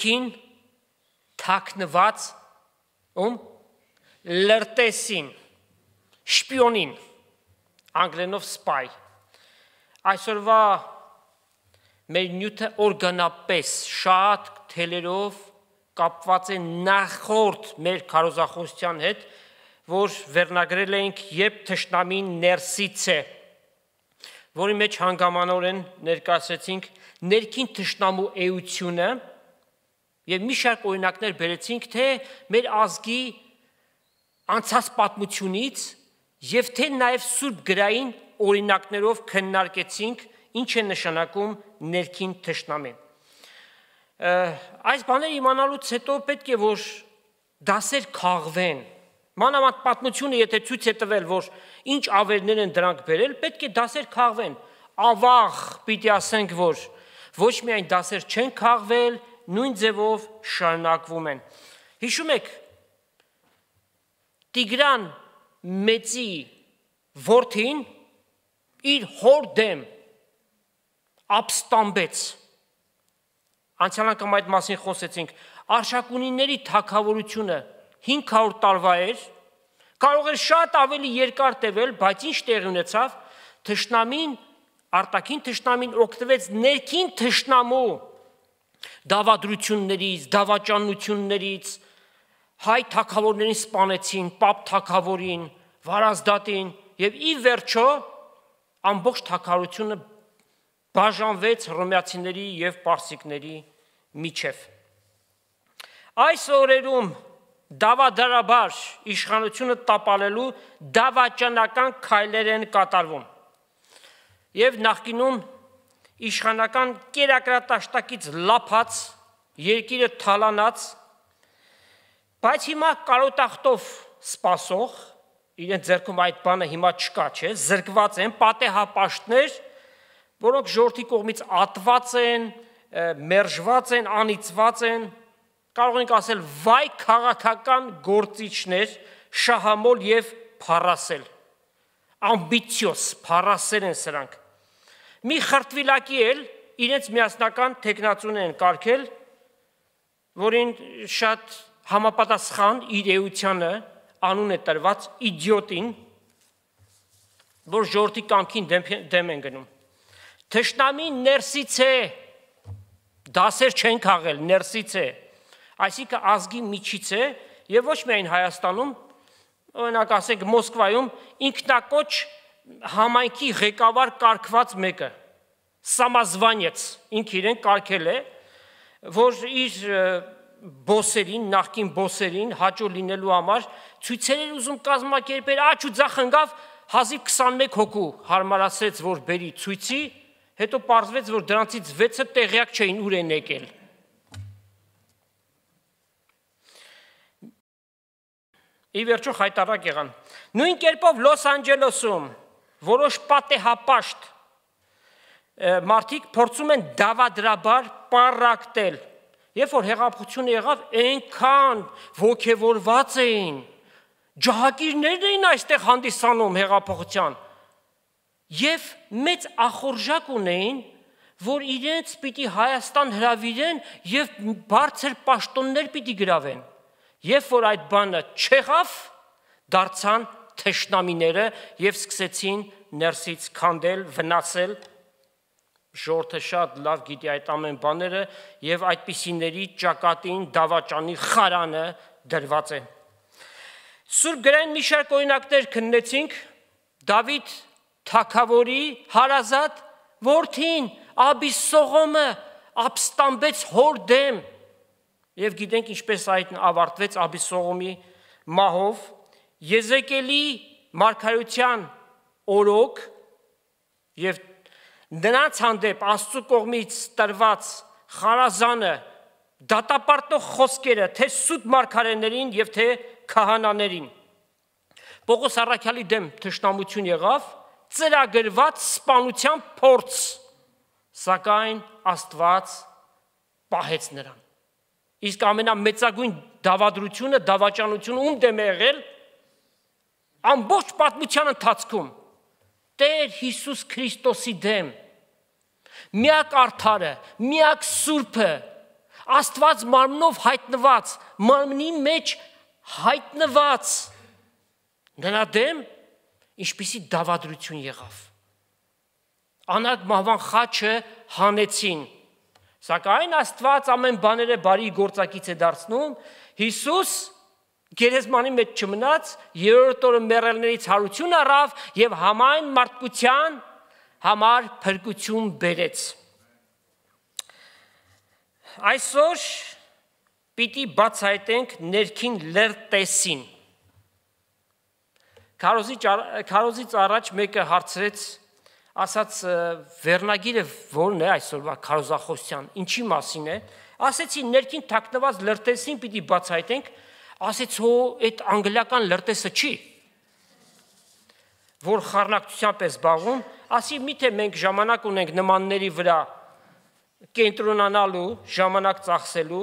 ներքին թակնված ում լրտեսին շպիոնին անգլենով spy այսօրվա մեր նյութը օրգանապես շատ թելերով կապված է նախորդ մեր քարոզախոսության հետ որ վերնագրել ենք երբ ճշնամին ներսից է որի մեջ հանգամանորեն ներկայացրեցինք ներքին ճշնամու էությունը Եվ մի շարք օրինակներ բերեցինք, թե մեր ազգի անցած պատմությունից եւ թե նաեւ Սուրբ գրային օրինակներով քննարկեցինք, ինչ է նշանակում ներքին թշնամին։ Այս բաները իմանալուց հետո պետք է որ դասեր քաղվեն Մանավանդ պատմությունը եթե ցույց է տվել, որ ինչ ավերներ են դրանք բերել, պետք է դասեր քաղվեն։ Ավաղ, պիտի ասենք, որ ոչ միայն դասեր չեն քաղվել, նույն ձևով շարունակվում են։ Հիշում եք Տիգրան մեծի որդին իր հոր դեմ ապստամբեց։ Անցյալ անգամ այդ մասին խոսեցինք։ Արշակունիների թակավորությունը 500 տարվա էր, կարող էր շատ ավելի երկար տևել, բայց ինչ տեղի ունեցավ, թշնամին, արտաքին թշնամին օգտվեց ներքին թշնամու դավադրություններից, դավաճանություններից հայ թակավորներին սպանեցին, պապ թակավորին, վարազդատին եւ ի վերջո ամբողջ թակավորությունը բաժանվեց ռոմեացիների եւ պարսիկների միջև։ Այս օրերում դավադարաբար իշխանությունը տապալելու դավաճանական քայլեր են կատարվում։ Եվ նախկինում իշխանական կերակրատաշտակից լափած, երկիրը թալանած, բայց հիմա կարոտախտով սпасող, իրեն ձերքում այդ բանը հիմա չկա, չէ, զրկված են պատեհապաշտներ, որոնք ժողովրդի կողմից ատված են, մերժված են, անիծված են, կարող ենք ասել վայ քաղաքական գործիչներ, շահամոլ եւ փառասել։ Ամբիցիոս, փառասել են սրանք մի խրտվիլակի էլ իրենց միասնական տեխնացուն են կարգել, որին շատ համապատասխան իր էությանը անուն է տրված իդիոտին, որ ժողովրդի կամքին դեմ են գնում։ Թշնամին ներսից է դասեր չեն քաղել, ներսից է։ Այսինքն ազգի միջից է եւ ոչ միայն Հայաստանում, օրինակ ասենք Մոսկվայում ինքնակոչ համայնքի ղեկավար կարկված մեկը Սամազվանյեց ինք իրեն կարկել է որ իր բոսերին, նախկին բոսերին հաճո լինելու համար ցույցեր էր ուզում կազմակերպել, աչ ու ձախ ընկավ հազիվ 21 հոգու հարմարացրեց, որ բերի ցույցի, հետո պարզվեց, որ դրանցից 6-ը տեղյակ չէին ուր են եկել։ Ի վերջո հայտարարակ եղան։ Նույն կերպով Լոս Անջելեսում որոշ պատեհապաշտ մարդիկ փորձում են դավադրաբար պարակտել։ Երբ որ հեղափոխությունը եղավ, այնքան ողքեվորված էին, ջահակիրներն էին այստեղ հանդիսանում հեղափոխության եւ մեծ ախորժակ ունեին, որ իրենց պիտի Հայաստան հravirեն եւ բարձր պաշտոններ պիտի գրավեն։ Երբ որ այդ բանը չեղավ, դարձան թշնամիները եւ սկսեցին ներսից քանդել, վնասել ժողովրդը շատ լավ գիտի այդ ամեն բաները եւ այդպիսիների ճակատին դավաճանի խարանը դրված է։ Սուրբ գրեն մի շարք օրինակներ քննեցինք Դավիթ թակավորի հարազատ որդին Աբիսողոմը ապստամբեց հոր դեմ։ Եվ գիտենք ինչպես այդ ավարտվեց Աբիսողոմի մահով Եզեկելի մարգարեության օրոք եւ նրանց հանդեպ Աստծո կողմից տրված խարազանը դատապարտող խոսքերը թե սուտ մարգարեներին եւ թե քահանաներին Պողոս Արաքյալի դեմ ճշտամություն եղավ ծրագրված սպանության փորձ սակայն Աստված պահեց նրան իսկ ամենամեծագույն դավադրությունը դավաճանությունը ում դեմ է եղել ամբողջ պատմության ընթացքում Տեր Հիսուս Քրիստոսի դեմ միակ արդարը, միակ սուրբը Աստված մարմնով հայտնված, մարմնի մեջ հայտնված նրա դեմ ինչպիսի դավադրություն եղավ։ Անարգ մահվան խաչը հանեցին։ Սակայն Աստված ամեն բաները բարի գործակից է դարձնում։ Հիսուս գերեզմանի մեջ չմնաց, երրորդ օրը մեռելներից հարություն առավ եւ համայն մարդկության համար փրկություն բերեց։ Այսօր պիտի բացահայտենք ներքին լերտեսին։ Քարոզի քարոզից առաջ մեկը հարցրեց, ասաց վերնագիրը ո՞րն է այսօրվա քարոզախոսյան, ինչի մասին է։ Ասեցին ներքին թաքնված լերտեսին պիտի բացահայտենք, ասեց հո այդ անգլիական լրտեսը չի որ խառնակցությամբ է զբաղվում, ասի միթե մենք ժամանակ ունենք նմանների վրա կենտրոնանալու, ժամանակ ծախսելու։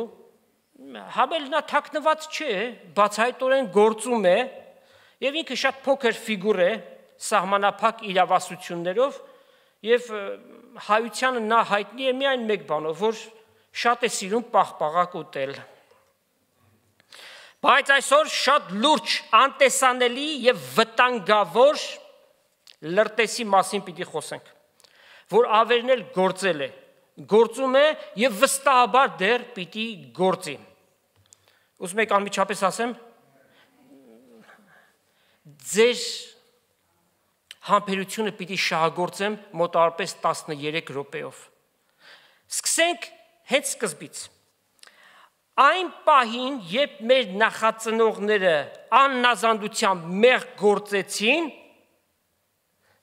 Հաբելն նա թակնված չէ, բացահայտորեն գործում է եւ ինքը շատ փոքր ֆիգուր է սահմանափակ իրավասություններով եւ հայությանը նա հայտնի է միայն մեկ բանով, որ շատ է սիրում պաղպաղակ ուտել։ պաղ Բայց այսօր շատ լուրջ, անտեսանելի եւ վտանգավոր լրտեսի մասին պիտի խոսենք, որ ավերն էլ գործել է, գործում է եւ վստահաբար դեռ պիտի գործի։ Ուզում եք անմիջապես ասեմ, ձեր համբերությունը պիտի շահագործեմ մոտարպես 13 րոպեով։ Սկսենք հենց սկզբից այն պահին, երբ մեր նախածնողները աննազանդությամբ մեղ գործեցին,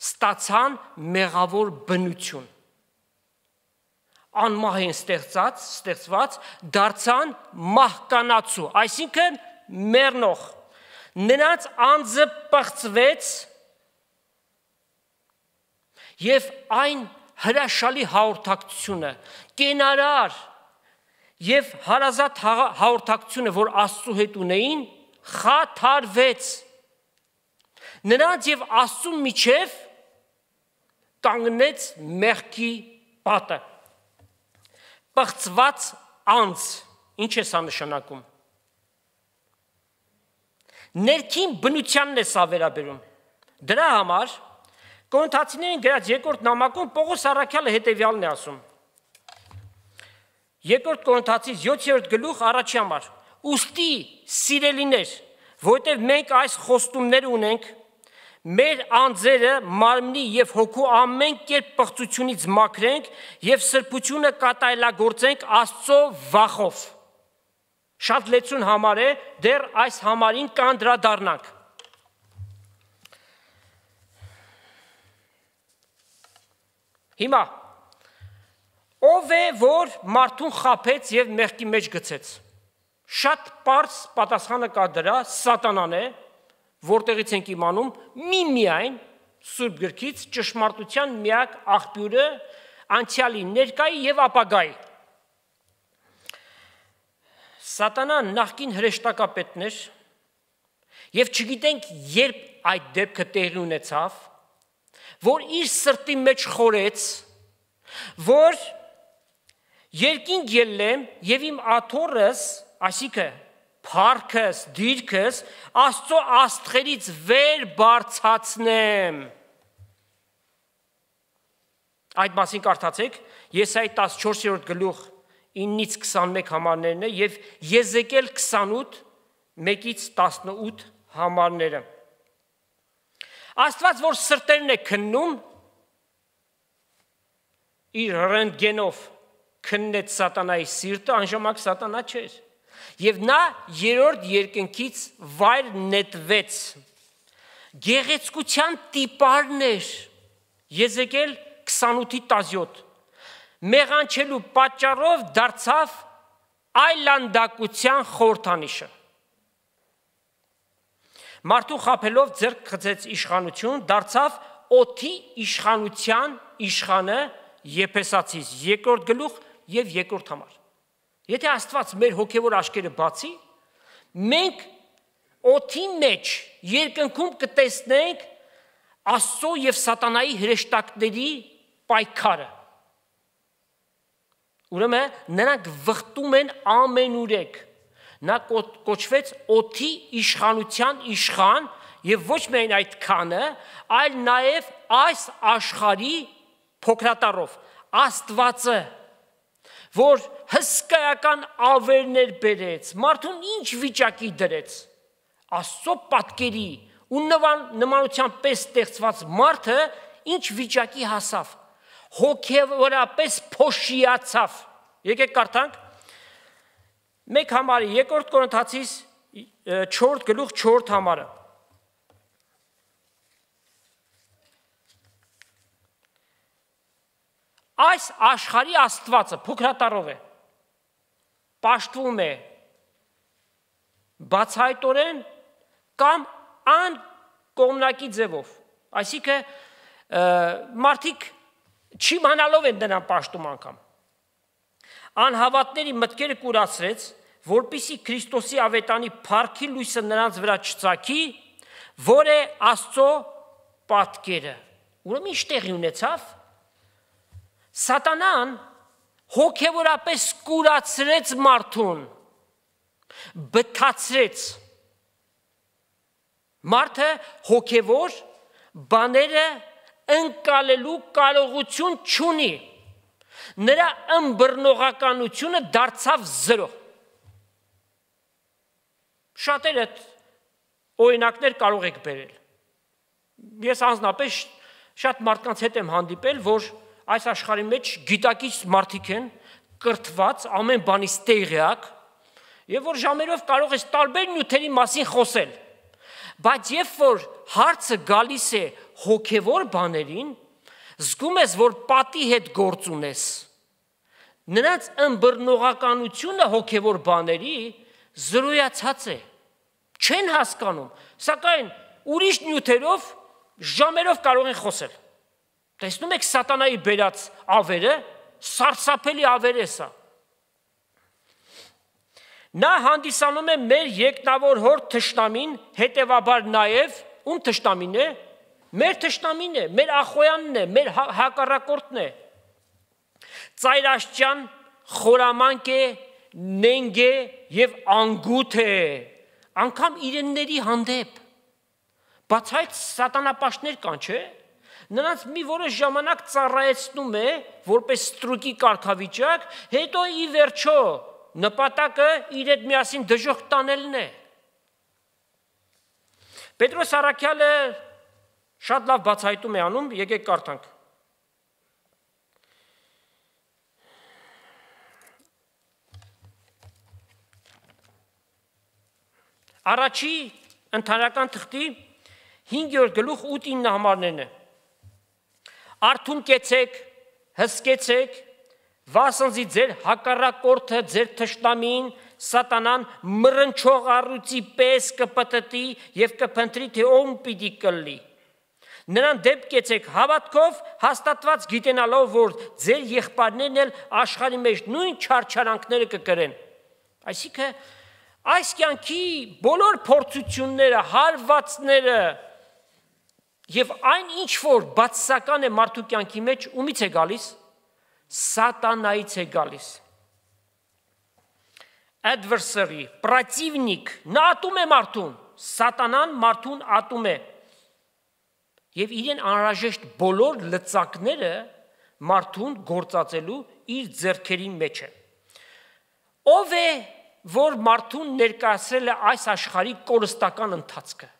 ստացան մեղավոր բնություն։ Անմահեն ստեղծած, ստեղծված դարձան մահկանացու, այսինքն մեռնող։ Նրանց անձը պղծվեց եւ այն հրաշալի հաղորդակցությունը կենարար եւ հարազատ հաղորդակցությունը, որ Աստծո հետ ունեին, խաթարվեց։ Նրանց եւ Աստծո միջև կանգնեց մեղքի պատը։ Պղծված անց, ինչ է սա նշանակում։ Ներքին բնությանն է սա վերաբերում։ Դրա համար Կոնթացիներին գրած երկրորդ նամակում Պողոս Արաքյալը հետևյալն է ասում. 2 Կորինթացի 7-րդ գլուխ առաջի համար. Ոստի սիրելիներ, որտեղ մենք այս խոստումները ունենք, մեր անձերը մարմնի եւ հոգու ամեն կերպ պղծությունից մաքրենք եւ սրբությունը կատարելագործենք Աստծո վախով։ Շատ լեցուն համար է, դեռ այս համարին կանդրադառնանք։ Հիմա Ով է, որ մարդուն խափեց եւ մեղքի մեջ գցեց։ Շատ པարս պատասխանը կա դրա, սատանան է, որտեղից ենք իմանում, մի միայն Սուրբ գրքից ճշմարտության միակ աղբյուրը անցյալի, ներկայի եւ ապագայի։ Սատանան նախքին հրեշտակապետն էր եւ չգիտենք երբ այդ դեպքը տեղի ունեցավ որ իր սրտի մեջ խորեց որ երկին ելեմ եւ իմ աթորս, այսինքն Փարքս, դիրքս Աստծո աստղերից վեր բարձացնեմ։ Այդ մասին կարդացեք Եսայի 14-րդ գլուխ 9-ից 21 համարներն է եւ Եզեկել 28 1-ից 18 համարները։ Աստված, որ սրտերն է քննում իր ռենտգենով քննեց սատանայի սիրտը, անժամանակ սատանա չէր։ Եվ նա երրորդ երկնքից վայր նետվեց։ Գեղեցկության տիպարներ Եզեկել 28-ի 17 մեղանչելու պատճառով դարձավ այլանդակության խորթանիշը։ Մարդու խափելով ձեռք գցեց իշխանություն, դարձավ օթի իշխանության իշխանը Եփեսացից։ Երկրորդ գլուխ եւ երկրորդ համար։ Եթե Աստված մեր հոգեվոր աչքերը բացի, մենք օթի մեջ երկնքում կտեսնենք Աստծո եւ սատանայի հրեշտակների պայքարը։ Ուրեմն նրանք վխտում են ամենուրեք։ Նա կոչվեց օթի իշխանության իշխան եւ ոչ միայն այդքանը, այլ նաեւ այս աշխարի փոքրատարով Աստվածը որ հսկայական ավերներ բերեց, մարդուն ինչ վիճակի դրեց։ Աստծո պատկերի ու նման նմանության պես ստեղծված մարդը ինչ վիճակի հասավ։ Հոգևորապես փոշիացավ։ Եկեք կարդանք։ Մեկ համարի, երկրորդ Կորինթացիս 4 գլուխ 4 համարը։ այս աշխարհի Աստվածը փոքրատարով է։ Պաշտվում է բացահայտորեն կամ ան կողմնակի ձևով։ Այսինքն մարդիկ չի մանալով են դրան պաշտում անգամ։ Անհավատների մտքերը կուրացրեց, որբիսի Քրիստոսի ավետանի փառքի լույսը նրանց վրա չծակի, որ է Աստծո պատկերը։ Ուրեմն ինչ տեղի ունեցավ Սատանան հոգևորապես կուրացրեց մարդուն, բթացրեց։ Մարդը հոգևոր բաները ընկալելու կարողություն չունի։ Նրա ըմբռնողականությունը դարձավ 0։ Շատեր այդ օրինակներ կարող եք բերել։ Ես անznապես շատ մարդկանց հետ եմ հանդիպել, որ այս աշխարհի մեջ գիտակից մարդիկ են, կրթված, ամեն բանից տեղյակ, եւ որ ժամերով կարող ես տարբեր նյութերի մասին խոսել։ Բայց երբ որ հարցը գալիս է հոգևոր բաներին, զգում ես, որ պատի հետ գործ ունես։ Նրանց ըմբռնողականությունը հոգևոր բաների զրոյացած է։ Չեն հասկանում, սակայն ուրիշ նյութերով ժամերով կարող են խոսել։ Տեսնում եք սատանայի բերած ավերը, սարսափելի ավեր է սա։ Նա հանդիսանում է մեր երկնավոր հոր թշնամին, հետևաբար նաև ում թշնամին է։ Մեր թշնամին է, մեր ախոյանն է, մեր հա-, հակառակորդն է։ Ծայրաշճան խորամանկ է, նենգ է եւ անգութ է, անկամ իրենների հանդեպ։ Բաց այդ սատանապաշտներ կան, չէ՞ նրանց մի որոշ ժամանակ ծառայեցնում է որպես ստրուկի կարգավիճակ, հետո ի վերջո նպատակը իր հետ միասին դժոխք տանելն է։ Պետրոս Արաքյալը շատ լավ բացահայտում է անում, եկեք կարդանք։ Առաջի ընդհանրական թղթի 5-րդ գլուխ 8-9 համարներն է։ Արթուն կեցեք, հսկեցեք, վասնզի ձեր հակառակորդը ձեր թշնամին սատանան մռնչող առույցի պես կպտտի եւ կփնտրի թե ում պիտի կլի։ Նրան դեպքեցեք հավատքով հաստատված գիտենալով որ ձեր եղբայրներն էլ աշխարհի մեջ նույն չարչարանքները կկրեն։ Այսինքն այս կյանքի բոլոր փորձությունները, հարվածները, Եվ այն ինչ որ բացասական է մարդու կյանքի մեջ, ումից է գալիս։ Սատանայից է գալիս։ Adversary, противник, նա ատում է մարդուն։ Սատանան մարդուն ատում է։ Եվ իրեն անհրաժեշտ բոլոր լծակները մարդուն գործածելու իր ձեռքերի մեջ է։ Ով է, որ մարդուն ներկայացրել է այս աշխարհի կորստական ընթացքը։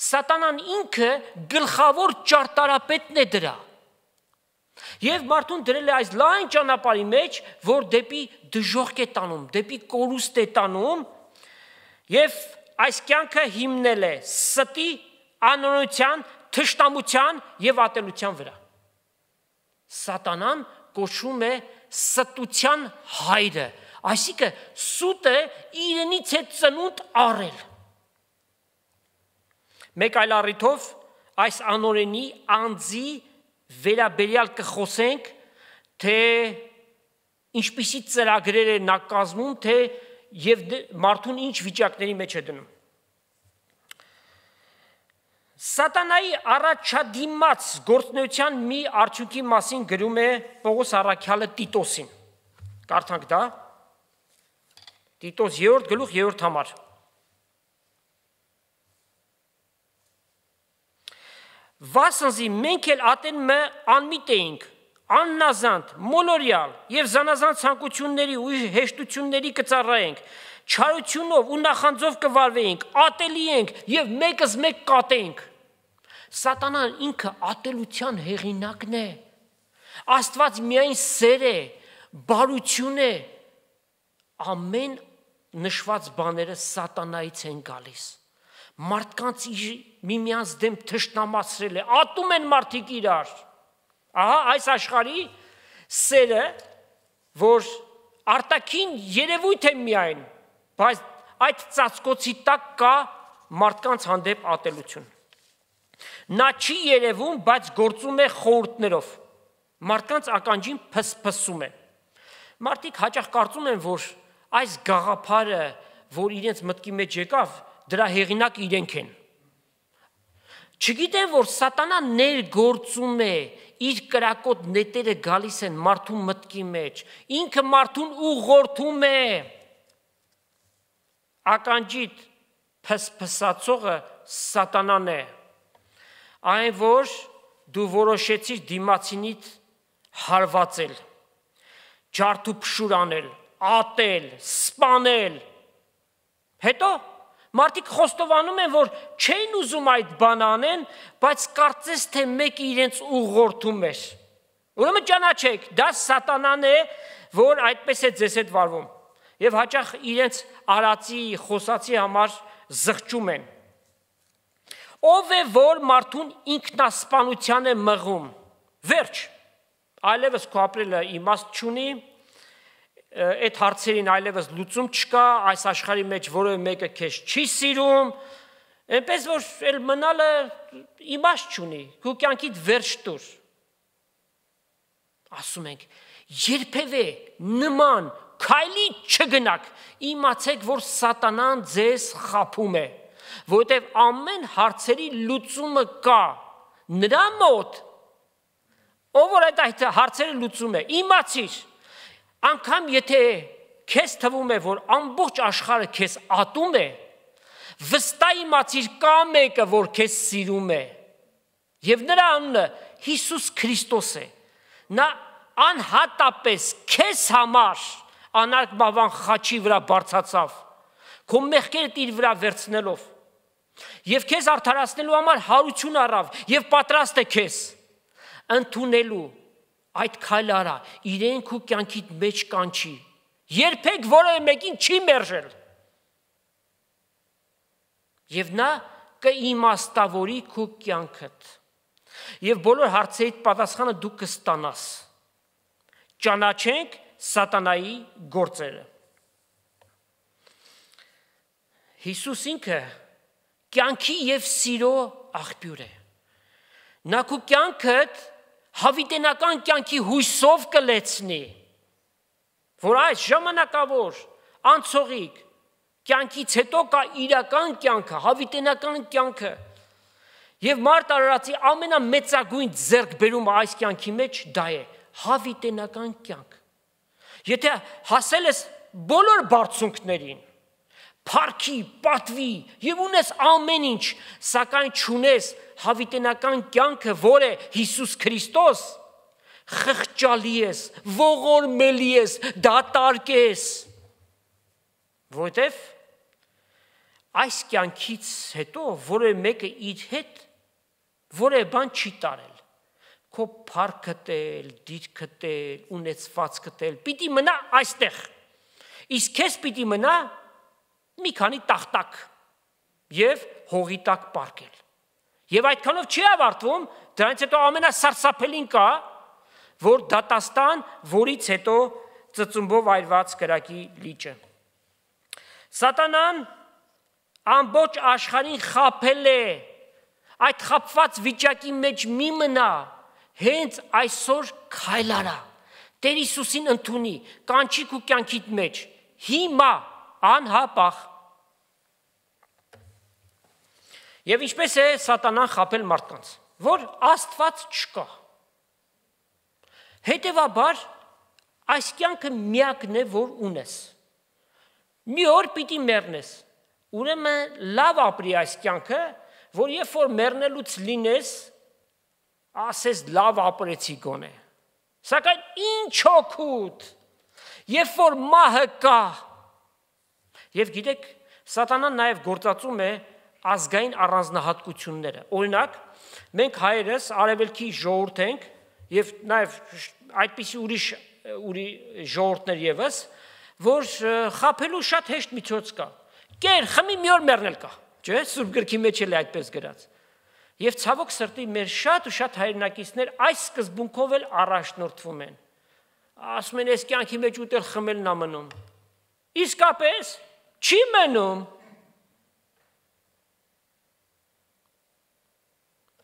Սատանան ինքը գլխավոր ճարտարապետն է դրա։ Եվ մարդուն դրել է այս լայն ճանապարհի մեջ, որ դեպի դժողք է տանում, դեպի կորուստ է տանում, եւ այս կյանքը հիմնել է ստի, անօրինության, թշնամության եւ ատելության վրա։ Սատանան կոչում է ստության հայրը, այսինքն սուտը իրենից է ծնունդ առել։ Մեկ այլ առիթով այս անօրենի անձի վերաբերյալ կխոսենք, թե ինչպիսի ծրագրեր է նա կազմում, թե եւ դե- մարդուն ինչ վիճակների մեջ է դնում։ Սատանայի առաջադիմած գործնության մի արդյունքի մասին գրում է Պողոս Արաքյալը Տիտոսին։ Կարդանք դա։ Տիտոս 3-րդ գլուխ 3-րդ համար 3 վասնզի մենք էլ ատենմը անմիտ էինք, աննազանդ, մոլորյալ և զանազան ծանկությունների ու հեշտությունների կծարայենք, չարությունով ու նախանձով կվարվեինք, ատելի ենք և մեկս մեկ կատենք։ Սատանան ինքը ատելության հեղինակն է, աստված միայն սեր է, բարություն է, ամեն նշված բաները սատանայից են գալիս մարդկանց միմյանց դեմ թշնամացրել է, ատում են մարդիկ իրար։ Ահա այս աշխարհի սերը, որ արտաքին երևույթ է միայն, բայց այդ ծածկոցի տակ կա մարդկանց հանդեպ ատելություն։ Նա չի երևում, բայց գործում է խորտներով։ Մարդկանց ականջին փսփսում է։ Մարդիկ հաճախ կարծում են, որ այս գաղափարը, որ իրենց մտքի մեջ եկավ, դրա հեղինակ իրենք են։ Չգիտեն, որ սատանան ներգործում է, իր կրակոտ նետերը գալիս են մարդու մտքի մեջ, ինքը մարդուն ուղղորդում է։ Ականջիտ փսփսացողը սատանան է։ Այն որ դու որոշեցիր դիմացինիդ հարվածել, ջարդու փշուր անել, ատել, սպանել։ Հետո Մարդիկ խոստովանում են, որ չեն ուզում այդ բան անեն, բայց կարծես թե մեկը իրենց ուղղորդում էր։ Ուրեմն ճանաչեք, դա սատանան է, որ այդպես է ձեզ հետ վարվում։ Եվ հաճախ իրենց արածի, խոսածի համար զղջում են։ Ով է որ մարդուն ինքնասպանության է մղում։ Վերջ։ Այլևս քո ապրելը իմաստ չունի, այդ հարցերին այլևս լուծում չկա, այս աշխարհի մեջ որևէ մեկը քեզ չի սիրում, այնպես որ էլ մնալը իմաստ չունի, քո կյանքիդ վերջ տուր։ Ասում ենք, երբևէ նման քայլի չգնաք, իմացեք, որ սատանան ձեզ խափում է, որովհետև ամեն հարցերի լուծումը կա նրա մոտ։ Ով որ այդ հարցերը լուծում է, իմացիր, իմ Անկամ եթե քեզ թվում է, որ ամբողջ աշխարհը քեզ ատում է, վստահ իմացիր կա մեկը, որ քեզ սիրում է։ Եվ նրա անունը Հիսուս Քրիստոս է։ Նա անհատապես քեզ համար անարգ բավան խաչի վրա բարձացավ, քո մեղքերդ իր վրա վերցնելով։ Եվ քեզ արդարացնելու համար հարություն առավ եւ պատրաստ է քեզ ընդունելու այդ քայլը արա, իրեն քու կյանքիդ մեջ կանչի։ Երբեք որևէ մեկին չի մերժել։ Եվ նա կիմաստավորի քու կյանքդ։ Եվ բոլոր հարցերիդ պատասխանը դու կստանաս։ Ճանաչենք սատանայի գործերը։ Հիսուս ինքը կյանքի եւ սիրո աղբյուր է։ Նա քու կյանքդ հավիտենական կյանքի հույսով կլեցնի, որ այս ժամանակավոր անցողիկ կյանքից հետո կա իրական կյանքը, հավիտենական կյանքը։ Եվ մարդ արարածի ամենամեծագույն ձեռքբերումը այս կյանքի մեջ դա է հավիտենական կյանք։ Եթե հասել ես բոլոր բարձունքներին, փառքի, պատվի եւ ունես ամեն ինչ, սակայն չունես հավիտենական կյանքը, որը Հիսուս Քրիստոս խղճալի ես, ողորմելի ես, դատարկ ես։ Որտեվ այս կյանքից հետո որը մեկը իր հետ որը բան չի տարել։ Քո парքը տել, դիրքը տել, ունեցվածքը տել, պիտի մնա այստեղ։ Իսկ քեզ պիտի մնա մի քանի տախտակ եւ հողի տակ պարկել։ Եվ այդքանով չի ավարտվում, դրանից հետո ամենասարսափելին կա, որ դատաստան, որից հետո ծծումբով այրված կրակի լիճը։ Սատանան ամբողջ աշխարհին խափել է։ Այդ խափված վիճակի մեջ մի մնա, հենց այսօր քայլարա։ Տեր Հիսուսին ընդունի կանչիկ ու կյանքիդ մեջ։ Հիմա անհապաղ Եվ ինչպես է սատանան խապել մարդկանց, որ Աստված չկա։ Հետևաբար այս կյանքը միակն է, որ ունես։ Մի օր պիտի մեռնես։ Ուրեմն լավ ապրի այս կյանքը, որ երբ որ մեռնելուց լինես, ասես լավ ապրեցի գոնե։ Սակայն ինչ օգուտ, երբ որ մահը կա։ Եվ գիտեք, սատանան նաև գործածում է ազգային առանձնահատկությունները։ Օրինակ, մենք հայերս արևելքի ժողովուրդ ենք եւ նաեւ այդպիսի ուրիշ ուրի ժողովուրդներ եւս, որ խափելու շատ հեշտ միջոց կա։ Կեր խմի մի օր մեռնել կա, չէ՞, Սուրբ գրքի մեջ էլ է այդպես գրած։ Եվ ցավոք սրտի մեր շատ ու շատ հայրենակիցներ այս սկզբունքով էլ առաջնորդվում են։ Ասում են, այս կյանքի մեջ ուտել խմելն ամնում։ Իսկապես չի մնում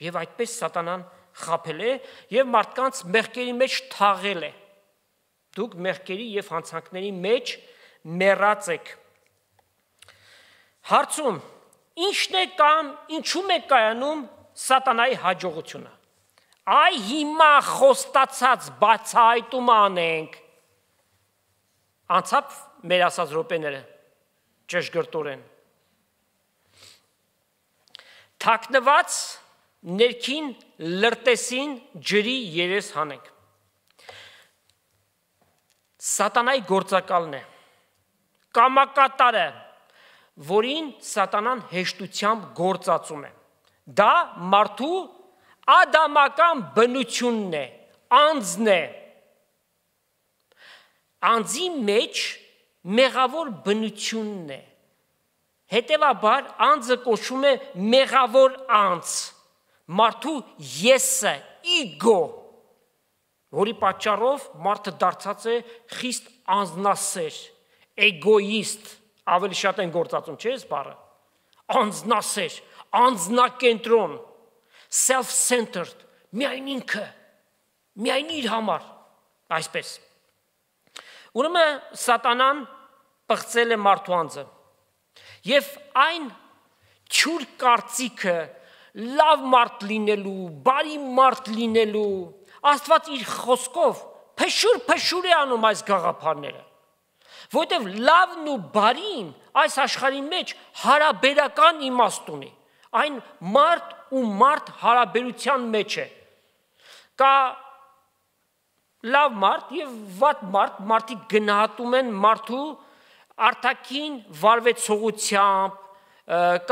Եվ այդպես սատանան խაფել է եւ մարդկանց մեղքերի մեջ թաղել է։ Դուք մեղքերի եւ հանցանքների մեջ մեռած եք։ Հարցում. ի՞նչն է կամ ինչու՞մ է կայանում սատանայի հաջողությունը։ Այ հիմա խոստացած բացահայտում անենք։ Անցապ մեր ասած րոպեները ճշգրտորեն։ Թակնված ներքին լրտեսին ջրի երես հանենք։ Սատանայի գործակալն է։ Կամակատարը, որին սատանան հեշտությամբ գործածում է։ Դա մարդու ադամական բնությունն է, անձն է։ Անձի մեջ մեղավոր բնությունն է։ Հետևաբար անձը կոչվում է մեղավոր անձ։ անձ մարդու եսը, իգո, որի պատճառով մարդը դարձած է խիստ անznասեր, էգոիստ, ավելի շատ են գործածում, չէ՞, այս բառը։ Անznասեր, անձնակենտրոն, self-centered, միայն ինքը, միայն իր համար, այսպես։ Ուրեմն սատանան բղծել է մարդու անձը։ Եվ այն ճուր կարծիքը, լավ մարդ լինելու, բարի մարդ լինելու, Աստված իր խոսքով փշուր փշուր է անում այս գաղափարները։ Որտեւ լավն ու բարին այս աշխարհի մեջ հարաբերական իմաստ ունի։ Այն մարդ ու մարդ հարաբերության մեջ է։ Կա լավ մարդ եւ վատ մարդ, մարդիկ գնահատում են մարդու արտաքին վարվեցողությամբ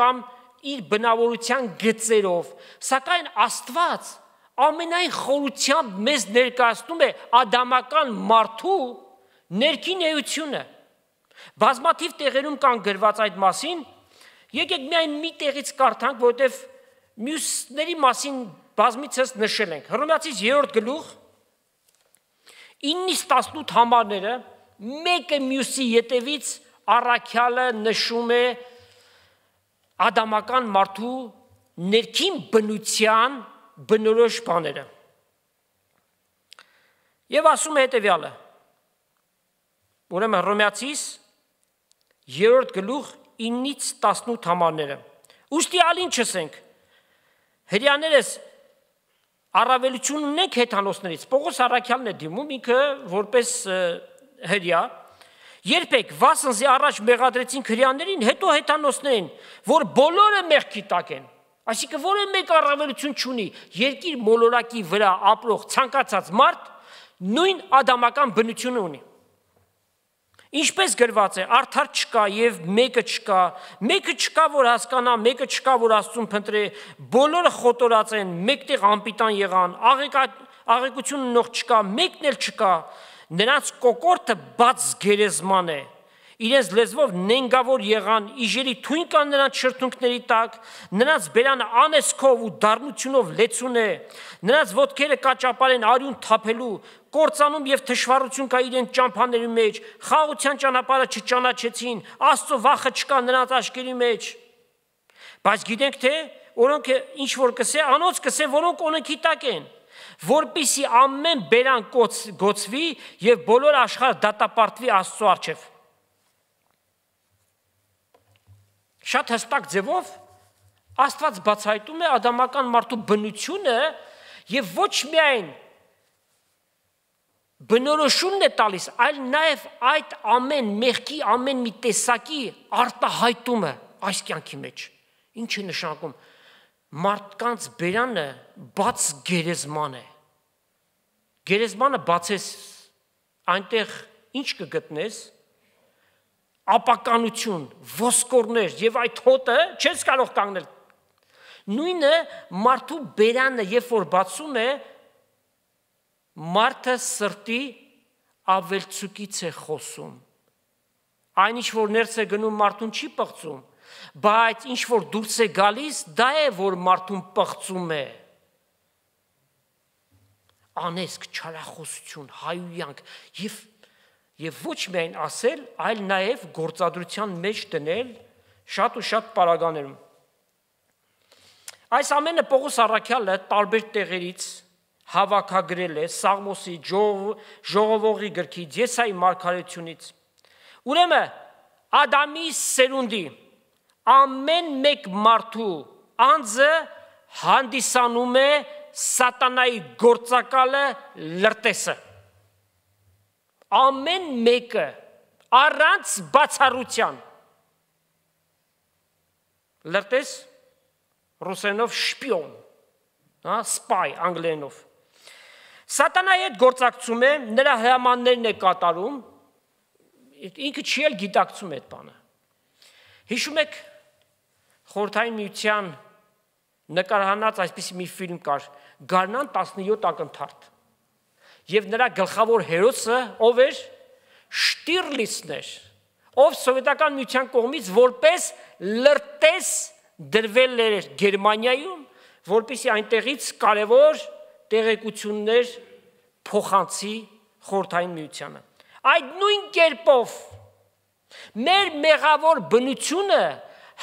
կամ իր բնավորության գծերով, սակայն Աստված ամենայն խորությամբ մեզ ներկայացնում է ադամական մարդու ներքին էությունը։ Բազմաթիվ տեղերում կան գրված այդ մասին, եկեք միայն մի տեղից կարդանք, որովհետև մյուսների մասին բազմիցս նշել ենք։ Հռոմեացիս 3-րդ գլուխ 9-ից 18 համարները մեկը մյուսի ետևից առաքյալը նշում է ադամական մարդու ներքին բնության բնորոշ բաները։ Եվ ասում է հետեւյալը։ Ուրեմն Ռոմեացիս 3-րդ գլուխ 9-ից 18 համարները։ Ոստի ալին չսենք։ Հрьяաներս առավելություն ունենք հեթանոսներից։ Պողոս Արաքյալն է դիմում ինքը որպես հрья Երբեք վասնզի առաջ մեղադրեցին քրյաններին, հետո հեթանոսներին, որ բոլորը մեղքի տակ են։ Այսինքն որը մեկ առավելություն չունի երկիր մոլորակի վրա ապրող ցանկացած մարդ նույն ադամական բնությունը ունի։ Ինչպես գրված է, արդար չկա եւ մեկը չկա, մեկը չկա, որ հասկանա, մեկը չկա, որ Աստծուն փնտրի, բոլորը խոտորած են, մեկտեղ անպիտան եղան, աղեկ աղեկություն ունող չկա, մեկն էլ չկա նրանց կոկորտը բաց գերեզման է իրենց լեզվով նենգավոր եղան իջերի թույն կան նրանց շրթունքների տակ նրանց բերանը անեսքով ու դառնությունով լեցուն է նրանց ոտքերը կաճապար են արյուն թափելու կործանում եւ թշվառություն կա իրեն ճամփաների մեջ խաղության ճանապարհը չճանաչեցին աստծո վախը չկա նրանց աչքերի մեջ բայց գիտենք թե որոնք ինչ որ կսե անոց կսե որոնք օնքի տակ են որբիսի ամեն բերան կոց գոցվի եւ բոլոր աշխարհ դատապարտվի Աստծո արչեւ։ Շատ հստակ ձևով Աստված բացահայտում է ադամական մարդու բնությունը եւ ոչ միայն բնորոշումն է տալիս, այլ նաեւ այդ ամեն մեղքի ամեն մի տեսակի արտահայտումը այս կյանքի մեջ։ Ինչ է նշանակում մարդկանց բերանը բաց գերեզման է։ Գերեզմանը բացես այնտեղ ինչ կգտնես ապականություն, ոսկորներ եւ այդ հոտը չես կարող կանգնել։ Նույնը մարդու բերանը, երբ որ բացում է, մարդը սրտի ավելցուկից է խոսում։ Այն ինչ որ ներս է գնում մարդուն չի պղծում, բայց ինչ որ դուրս է գալիս, դա է որ մարդուն պղծում է անեսք, չարախոսություն, հայույանք եւ եւ ոչ միայն ասել, այլ նաեւ գործադրության մեջ դնել շատ ու շատ параգաներում։ Այս ամենը Պողոս Արաքյալը տարբեր տեղերից հավաքագրել է Սաղմոսի ժողովողի գրքի Եսայի մարգարեությունից։ Ուրեմն Ադամի սերունդի ամեն մեկ մարդու անձը հանդիսանում է սատանայի գործակալը լրտեսը։ Ամեն մեկը առանց բացառության լրտես ռուսենով շպիոն, հա, սպայ անգլենով։ Սատանայի հետ գործակցում է, նրա հրամաններն է կատարում, ինքը չի էլ գիտակցում այդ բանը։ Հիշում եք խորթային միության նկարահանած այսպիսի մի ֆիլմ կար Գարնան 17 ակնթարթ եւ նրա գլխավոր հերոսը ով էր Շտիրլիցն էր ով սովետական միության կողմից որպես լրտես դրվել էր Գերմանիայում որպիսի այնտեղից կարևոր տեղեկություններ փոխանցի խորթային միությանը այդ նույն կերպով մեր մեղավոր բնությունը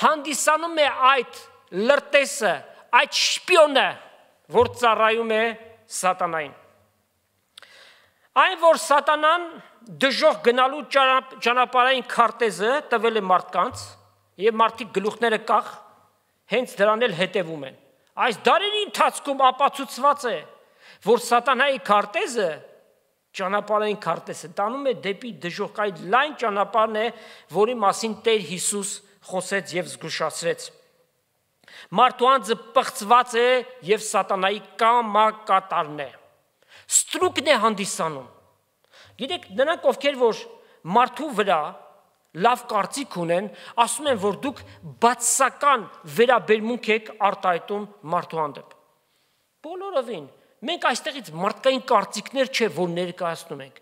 հանդիսանում է այդ լրտեսը այդ շպիոնը, որ ծառայում է սատանային։ Այն որ սատանան դժող գնալու ճանապարհային քարտեզը տվել է մարդկանց եւ մարդիկ գլուխները կախ հենց դրան էլ հետևում են։ Այս դարերի ընթացքում ապացուցված է, որ սատանայի քարտեզը ճանապարհային քարտեզը տանում է դեպի դժոխ այդ լայն ճանապարհն է, որի մասին Տեր Հիսուս խոսեց եւ զգուշացրեց։ Մարդու անձը պղծված է եւ սատանայի կամակատարն է։ Ստրուկն է հանդիսանում։ Գիտեք, նրանք ովքեր որ մարդու վրա լավ կարծիք ունեն, ասում են, որ դուք բացական վերաբերմունք եք արտահայտում մարդու հանդեպ։ Բոլորովին մենք այստեղից մարդկային կարծիքներ չէ, որ ներկայացնում ենք։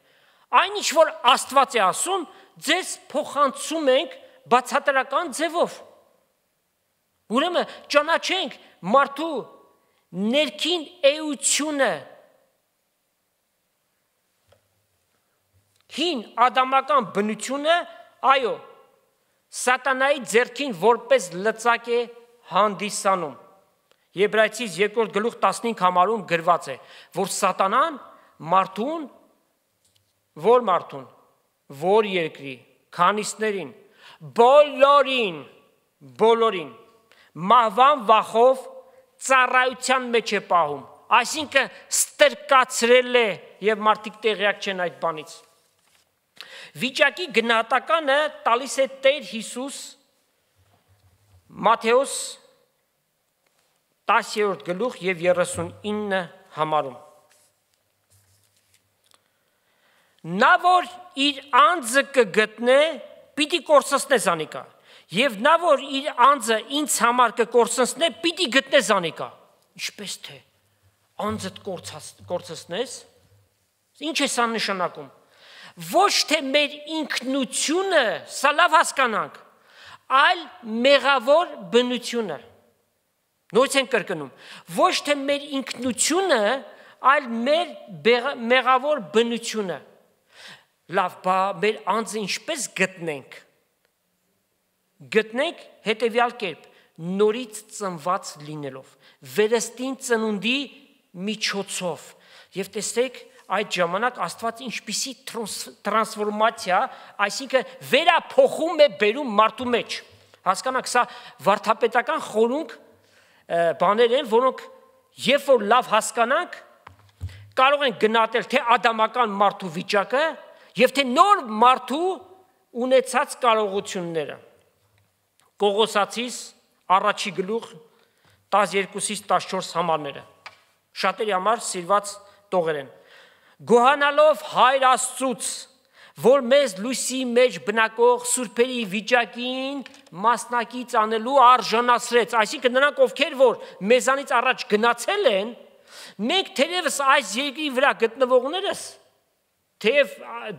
Այնինչ որ Աստված է ասում, ձեզ փոխանցում ենք բացատրական ձևով։ Ուրեմն ճանաչենք մարդու ներքին էությունը հին ադամական բնությունը, այո, սատանայի ձեռքին որպես լծակ է հանդիսանում։ Եբրայցից 2-րդ գլուխ 15 համարում գրված է, որ սատանան մարդուն որ մարդուն, որ երկրի, քանիսներին, բոլորին, բոլորին մահվան վախով ծառայության մեջ է պահում, այսինքն ստրկացրել է եւ մարդիկ տեղյակ չեն այդ բանից։ Վիճակի գնահատականը տալիս է Տեր Հիսուս Մատթեոս 10-րդ գլուխ եւ 39 համարում։ Նա որ իր անձը կգտնե, պիտի կորսսնե զանիկա։ Եվ նա որ իր անձը ինձ համար կկործնցնե, պիտի գտնես անեկա։ Ինչպես թե անձդ կործնցնես, ինչ է սա նշանակում։ Ոչ թե մեր ինքնությունը, սա լավ հասկանանք, այլ մեղավոր բնությունը։ Նույնց են կրկնում։ Ոչ թե մեր ինքնությունը, այլ մեր մեղավոր բնությունը։ Լավ, բա մեր անձը ինչպես գտնենք գտնենք հետևյալ կերպ նորից ծնված լինելով վերստին ծնունդի միջոցով եւ տեսեք այդ ժամանակ Աստված ինչպիսի տրանսֆորմացիա, այսինքն վերափոխում է բերում մարդու մեջ։ Հասկանաք, սա վարթապետական խորունկ բաներ են, որոնք երբ որ լավ հասկանանք, կարող են գնահատել թե ադամական մարդու վիճակը եւ թե նոր մարդու ունեցած կարողությունները։ Կողոսացիս առաջի գլուխ 12-ից 14 համարները։ Շատերի համար սիրված տողեր են։ Գոհանալով հայր Աստծուց, որ մեզ լույսի մեջ բնակող սուրբերի վիճակին մասնակից անելու արժանացրեց, այսինքն նրանք ովքեր որ մեզանից առաջ գնացել են, մենք թերևս այս երկրի վրա գտնվողներս թեև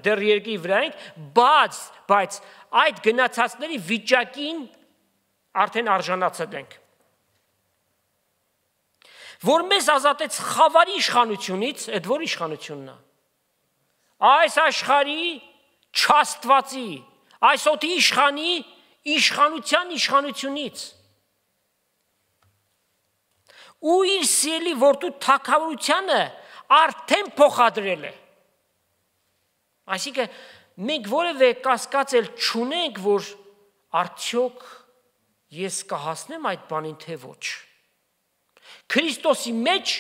դեռ երկրի վրա ենք, բայց բայց այդ գնացածների վիճակին արդեն արժանացել ենք որ մեզ ազատեց խավարի իշխանությունից, այդ որ իշխանությունն է։ Այս աշխարհի չաստվածի, այս օդի իշխանի իշխանության իշխանությունից։ Ու իր սիրելի որդու թակավորությունը արդեն փոխադրել է։ Այսինքն մենք որևէ կասկածել չունենք, որ արդյոք ես կհասնեմ այդ բանին թե ոչ։ Քրիստոսի մեջ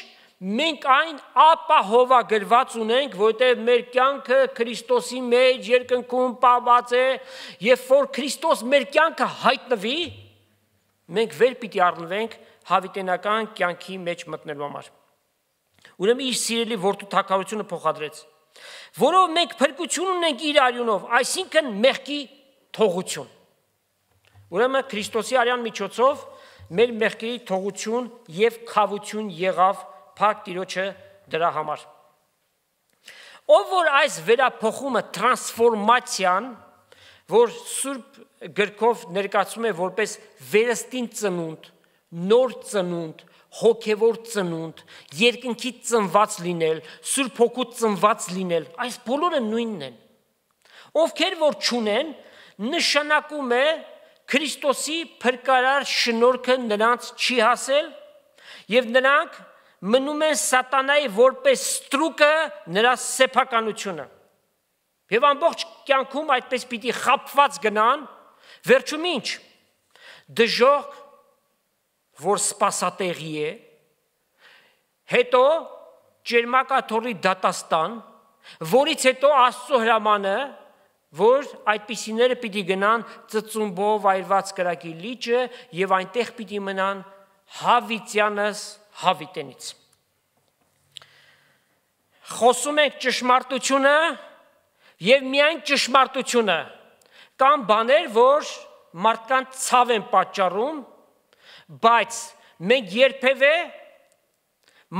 մենք այն ապահովագրված ունենք, որտեղ մեր կյանքը Քրիստոսի մեջ երկնքում պահված է, երբ որ Քրիստոս մեր կյանքը հայտնվի, մենք վեր պիտի առնվենք հավիտենական կյանքի մեջ մտնելու համար։ Ուրեմն իր սիրելի որդու թակավորությունը փոխադրեց, որով մենք փրկություն ունենք իր արյունով, այսինքն մեղքի թողություն։ Ուրեմն Քրիստոսի արյան միջոցով մեր մեղքերի թողություն եւ խավություն եղավ փակ Տիրոջը դրա համար։ Ով որ այս վերափոխումը տրանսֆորմացիան, որ Սուրբ գրքով ներկայացում է որպես վերստին ծնունդ, նոր ծնունդ, հոգևոր ծնունդ, երկնքի ծնված լինել, Սուրբ Հոգու ծնված լինել, այս բոլորը նույնն են։ Ովքեր որ ճունեն, նշանակում է Քրիստոսի փրկարար շնորհքը նրանց չի հասել եւ նրանք մնում են սատանայի որպես ստրուկը նրա սեփականությունը։ Եվ ամբողջ կյանքում այդպես պիտի խապված գնան, վերջում ինչ։ Դժող, որ սпасատեղի է, հետո ջերմակաթորի դատաստան, որից հետո Աստծո հրամանը որ այդպիսիները պիտի գնան ծծումբով այրված կրակի լիճը եւ այնտեղ պիտի մնան հավիտյանս հավիտենից։ Խոսում ենք ճշմարտությունը եւ միայն ճշմարտությունը կամ բաներ, որ մարդկանց ցավ են պատճառում, բայց մենք երբևէ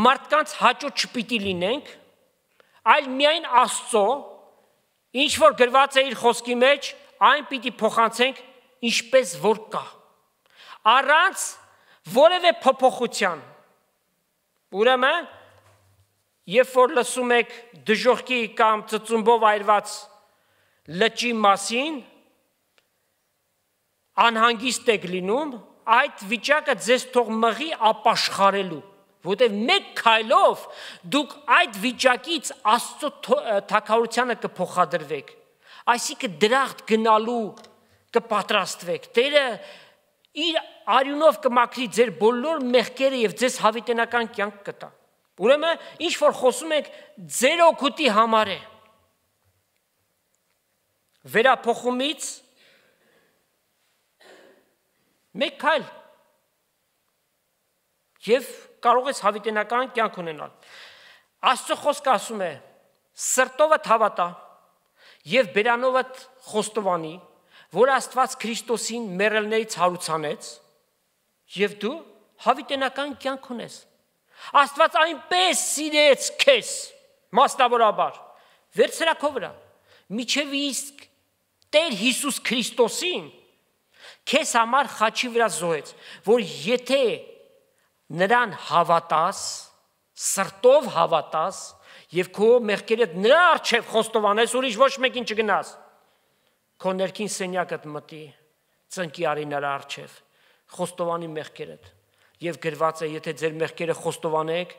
մարդկանց հաճո չպիտի լինենք, այլ միայն Աստծո Ինչ որ գրված է իր խոսքի մեջ, այն պիտի փոխանցենք ինչպես որ կա։ Առանց որևէ փոփոխության։ Ուրեմն, երբ որ լսում եք դժողքի կամ ծծումբով այրված լճի մասին, անհանգիստ եք լինում, այդ վիճակը ձեզ թող մղի ապաշխարելու։ Որտեւ մեկ քայլով դուք այդ վիճակից Աստծո թակավորությանը կփոխադրվեք։ Այսինքն դրախտ գնալու կպատրաստվեք։ Տերը իր արյունով կմաքրի ձեր բոլոր մեղքերը եւ ձեզ հավիտենական կյանք կտա։ Ուրեմն ինչ որ խոսում ենք ձեր օգուտի համար է։ Վերափոխումից մեկ քայլ եւ կարող ես հավիտենական կյանք ունենալ։ Աստծո խոսքը ասում է. սրտովդ հավատա եւ բերանովդ խոստովանի, որ Աստված Քրիստոսին մեռելներից հարուցանեց եւ դու հավիտենական կյանք ունես։ Աստված այնպես սիրեց քեզ, մասնավորաբար, վերցրա քո վրա, միջև իսկ Տեր Հիսուս Քրիստոսին քեզ համար խաչի վրա զոհեց, որ եթե նրան հավատաս, սրտով հավատաս եւ քո մեղքերդ նրա արչեւ խոստովանես, ուրիշ ոչ մեկին չգնաս։ Քո ներքին սենյակդ մտի ծնկի արի նրա արչեւ, խոստովանի մեղքերդ եւ գրված է եթե ձեր մեղքերը խոստովանեք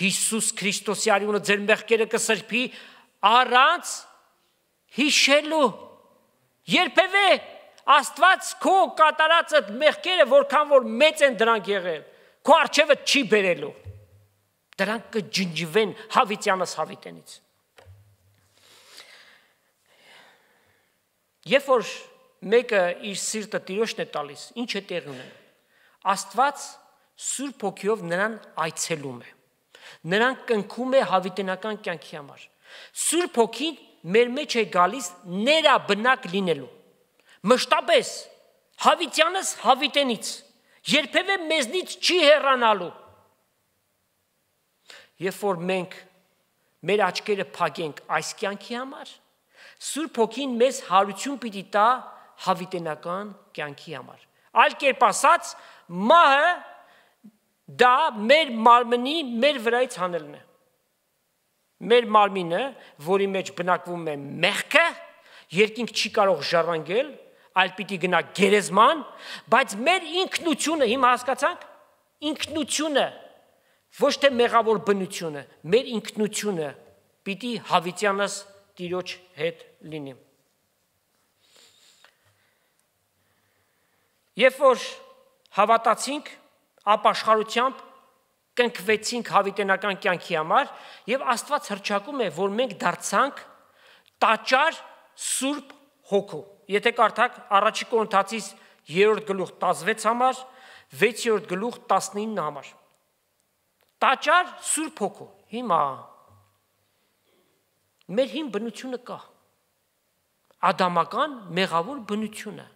Հիսուս Քրիստոսի արյունը ձեր մեղքերը կսրբի առանց հիշելու երբևէ Աստված քո կատարած այդ մեղքերը որքան որ մեծ են դրանք եղել քո արջևը չի բերելու։ Դրանք կջնջվեն հավիտյանս հավիտենից։ Երբ որ մեկը իր սիրտը Տիրոջն է տալիս, ինչ է տեղ ունենում։ Աստված Սուրբ Հոգիով նրան այցելում է։ Նրան կնքում է հավիտենական կյանքի համար։ Սուրբ Հոգին մեր մեջ է գալիս ներաբնակ լինելու։ Մշտապես հավիտյանս հավիտենից երբևէ մեզնից չի հեռանալու։ Երբ որ մենք մեր աչքերը փակենք այս կյանքի համար, Սուրբ Հոգին մեզ հարություն պիտի տա հավիտենական կյանքի համար։ Այլ կերպ ասած, մահը դա մեր մարմնի մեր վրայից հանելն է։ Մեր մարմինը, որի մեջ բնակվում է մեղքը, երկինք չի կարող ժառանգել այլ պիտի գնա գերեզման, բայց մեր ինքնությունը հիմա հասկացանք, ինքնությունը ոչ թե մեղավոր բնությունը, մեր ինքնությունը պիտի հավիտյանս տիրոջ հետ լինի։ Երբ որ հավատացինք ապաշխարությամբ կնքվեցինք հավիտենական կյանքի համար եւ Աստված հրճակում է, որ մենք դարձանք տաճար Սուրբ Հոգու։ Եթե կարդաք առաջի կոնթացից 3-րդ գլուխ 16 համար, 6-րդ գլուխ 19 համար։ Տաճար Սուրբ Հոգու։ Հիմա մեր հին բնությունը կա։ Ադամական մեղավոր բնությունը։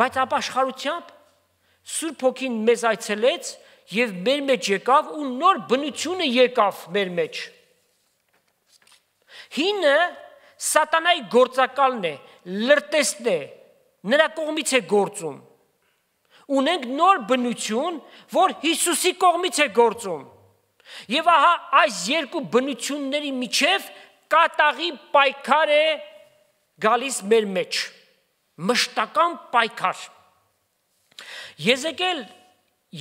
Բայց ապաշխարությամբ Սուրբ Հոգին մեզ այցելեց եւ մեր մեջ եկավ ու նոր բնությունը եկավ մեր մեջ։ Հինը սատանայի գործակալն է, լրտեսն է, նրա կողմից է գործում։ Ունենք նոր բնություն, որ Հիսուսի կողմից է գործում։ Եվ ահա այս երկու բնությունների միջև կատաղի պայքար է գալիս մեր մեջ։ Մշտական պայքար։ Եզեկել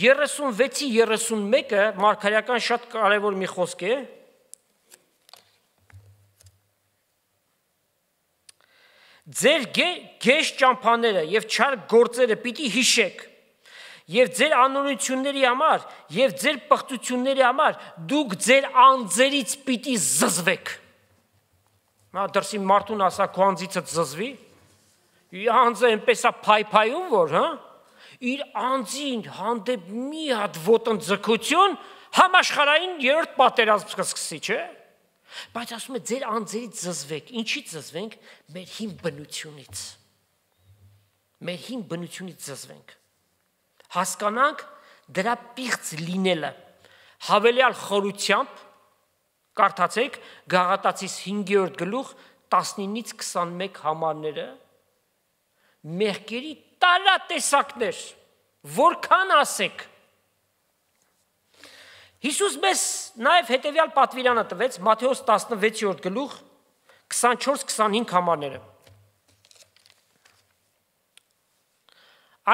36-ի 31-ը մարգարեական շատ կարևոր մի խոսք է, Ձեր գեշ ճամփաները եւ չար գործերը պիտի հիշեք։ Եվ ձեր անօրինությունների համար եւ ձեր պղծությունների համար դուք ձեր անձերից պիտի զզվեք։ Մա դրսի մարդուն ասա քո անձիցը զզվի։ Իր անձը այնպես է փայփայում որ, հա? Իր անձին հանդեպ մի հատ ոտնձգություն համաշխարային երրորդ պատերազմ կսկսի, չէ՞։ Բայց ասում է ձեր անձերից զզվեք։ Ինչից զզվենք։ Մեր հին բնությունից։ Մեր հին բնությունից զզվենք։ Հասկանանք դրա պիղծ լինելը։ Հավելյալ խորությամբ կարդացեք Գաղատացիս 5-րդ գլուխ 19-ից 21 համարները մեղքերի տարատեսակներ։ Որքան ասեք Հիսուս մեզ նաև հետևյալ պատվիրանը տվեց Մատթեոս 16-րդ գլուխ 24-25 համարները։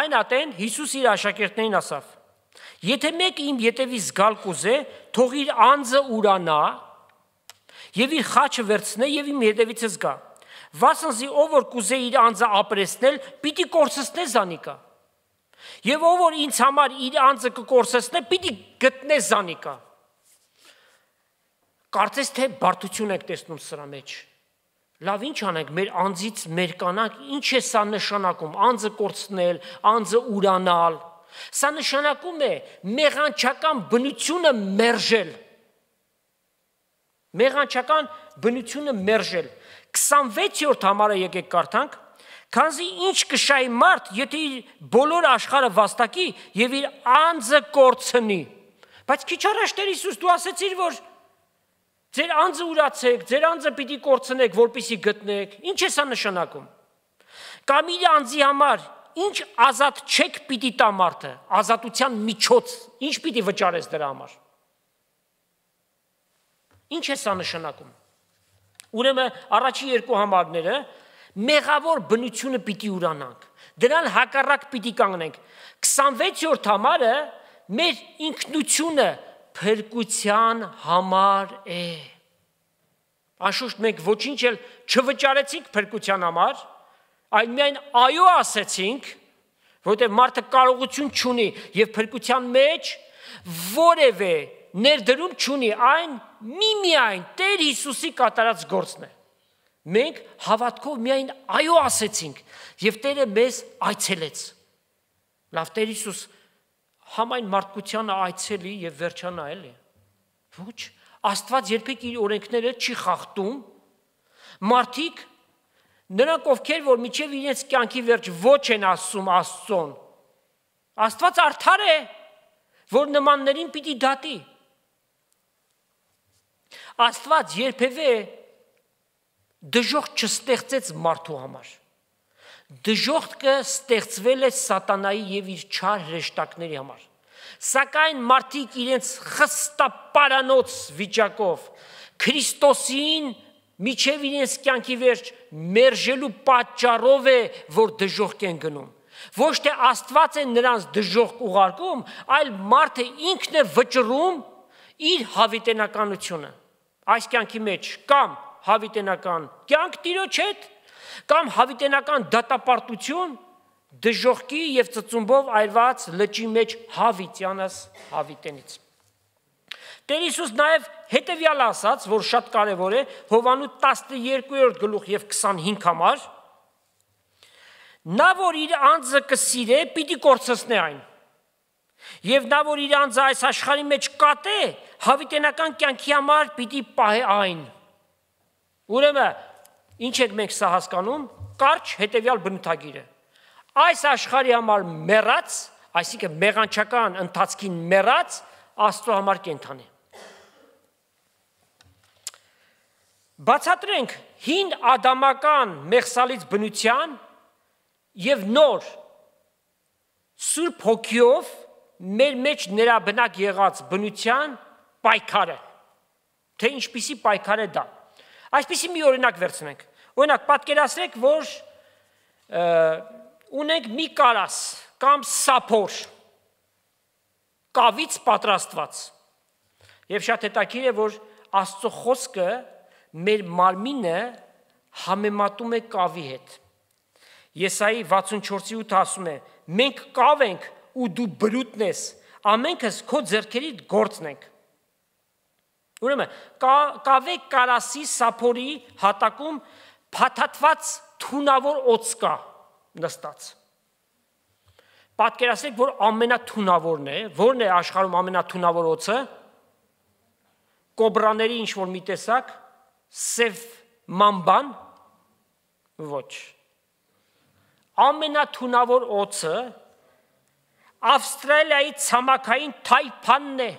Այն ատեն Հիսուս իր աշակերտներին ասավ. Եթե մեկը իմ յետևի զգալ կուզե, թող իր անձը ուրանա եւ իր խաչը վերցնե եւ իմ յետևից զգա։ Վասնզի ով որ կուզե իր անձը ապրեսնել, պիտի կորցնե զանիկա։ Եվ ով որ ինձ համար իր անձը կկորսեսնե, պիտի գտնե զանիկա։ Կարծես թե բարդություն եք տեսնում սրա մեջ։ Լավ, ի՞նչ անենք մեր անձից մեր կանանք, ի՞նչ է սա նշանակում, անձը կորցնել, անձը ուրանալ։ Սա նշանակում է մեղանչական բնությունը մերժել։ Մեղանչական բնությունը մերժել։ 26-րդ համարը եկեք կարդանք։ Քանզի ինչ կշայի մարդ, եթե իր բոլոր աշխարհը վաստակի եւ իր անձը կորցնի։ Բայց քիչ առաջ Տեր Հիսուս դու ասացիր, որ ձեր անձը ուրացեք, ձեր անձը պիտի կորցնեք, որպիսի գտնեք։ Ինչ է սա նշանակում։ Կամ իր անձի համար ինչ ազատ չեք պիտի տա մարդը, ազատության միջոց, ինչ պիտի վճարես դրա համար։ Ինչ է սա նշանակում։ Ուրեմն առաջի երկու համարները մեղավոր բնությունը պիտի ուրանանք։ Դրան հակառակ պիտի կանգնենք։ 26-րդ համարը մեր ինքնությունը փրկության համար է։ Անշուշտ մենք ոչինչ էլ չվճարեցինք փրկության համար, այլ միայն այո ասեցինք, որտեղ մարդը կարողություն չունի եւ փրկության մեջ որևէ ներդրում չունի, այն միմիայն Տեր Հիսուսի կատարած գործն է։ Մենք հավատքով միայն այո ասեցինք եւ Տերը մեզ այցելեց։ Լավ, Տեր Հիսուս համայն մարդկությանը այցելի եւ վերջանա էլի։ Ոչ, Աստված երբեք իր օրենքները չի խախտում։ Մարդիկ նրանք ովքեր որ միջև իրենց կյանքի վերջ ոչ են ասում Աստծոն։ Աստված արդար է, որ նմաններին պիտի դատի։ Աստված երբևէ Դժոխք չստեղծեց մարդու համար։ Դժոխքը ստեղծվել է սատանայի եւ իր չար հրեշտակների համար։ Սակայն մարդիկ իրենց խստապարանոց վիճակով Քրիստոսին միջև իրենց կյանքի վերջ մերժելու պատճառով է, որ դժոխք են գնում։ Ոչ թե Աստված է նրանց դժոխք ուղարկում, այլ մարդը ինքն է վճռում իր հավիտենականությունը այս կյանքի մեջ կամ հավիտենական կյանք Տիրոջ հետ կամ հավիտենական դատապարտություն դժողքի եւ ծծումբով այրված լճի մեջ հավիտյանս հավիտենից։ Տեր Հիսուս նաև հետևյալ ասաց, որ շատ կարևոր է Հովանու 12-րդ գլուխ եւ 25 համար նա որ իր անձը կսիրե, պիտի կորցնե այն։ Եվ նա որ իր անձը այս աշխարհի մեջ կատե, հավիտենական կյանքի համար պիտի պահե այն։ Ուրեմն ինչ եք մենք սա հասկանում, կարճ հետեւյալ բնութագիրը։ Այս աշխարհի համար մեռած, այսինքն մեղանչական ընթացքին մեռած Աստծո համար կենթանի։ Բացատրենք հին ադամական մեղսալից բնության եւ նոր Սուրբ Հոգիով մեր մեջ նրա բնակ եղած բնության պայքարը։ Թե ինչպիսի պայքար է դա։ Այսպեսի մի օրինակ վերցնենք։ Օրինակ, պատկերացրեք, որ ունենք մի կարաս կամ սափոր կավից պատրաստված։ Եվ շատ հետաքրիր է, որ Աստծո խոսքը մեր մարմինը համեմատում է կավի հետ։ Եսայի 64-ի 8 ասում է. Մենք կավ ենք ու դու բրուտն ես։ Ամենքս քո ձեռքերիդ գործն ենք։ Ուրեմն կա, կավե կարասի սափորի հատակում փաթաթված թունավոր օծ կա նստած։ Պատկերացրեք, որ ամենաթունավորն է, որն է աշխարհում ամենաթունավոր օծը։ Կոբրաների ինչ որ մի տեսակ, սև մամբան ոչ։ Ամենաթունավոր օծը Ավստրալիայի ցամաքային թայփանն է։ Ավստրալիայի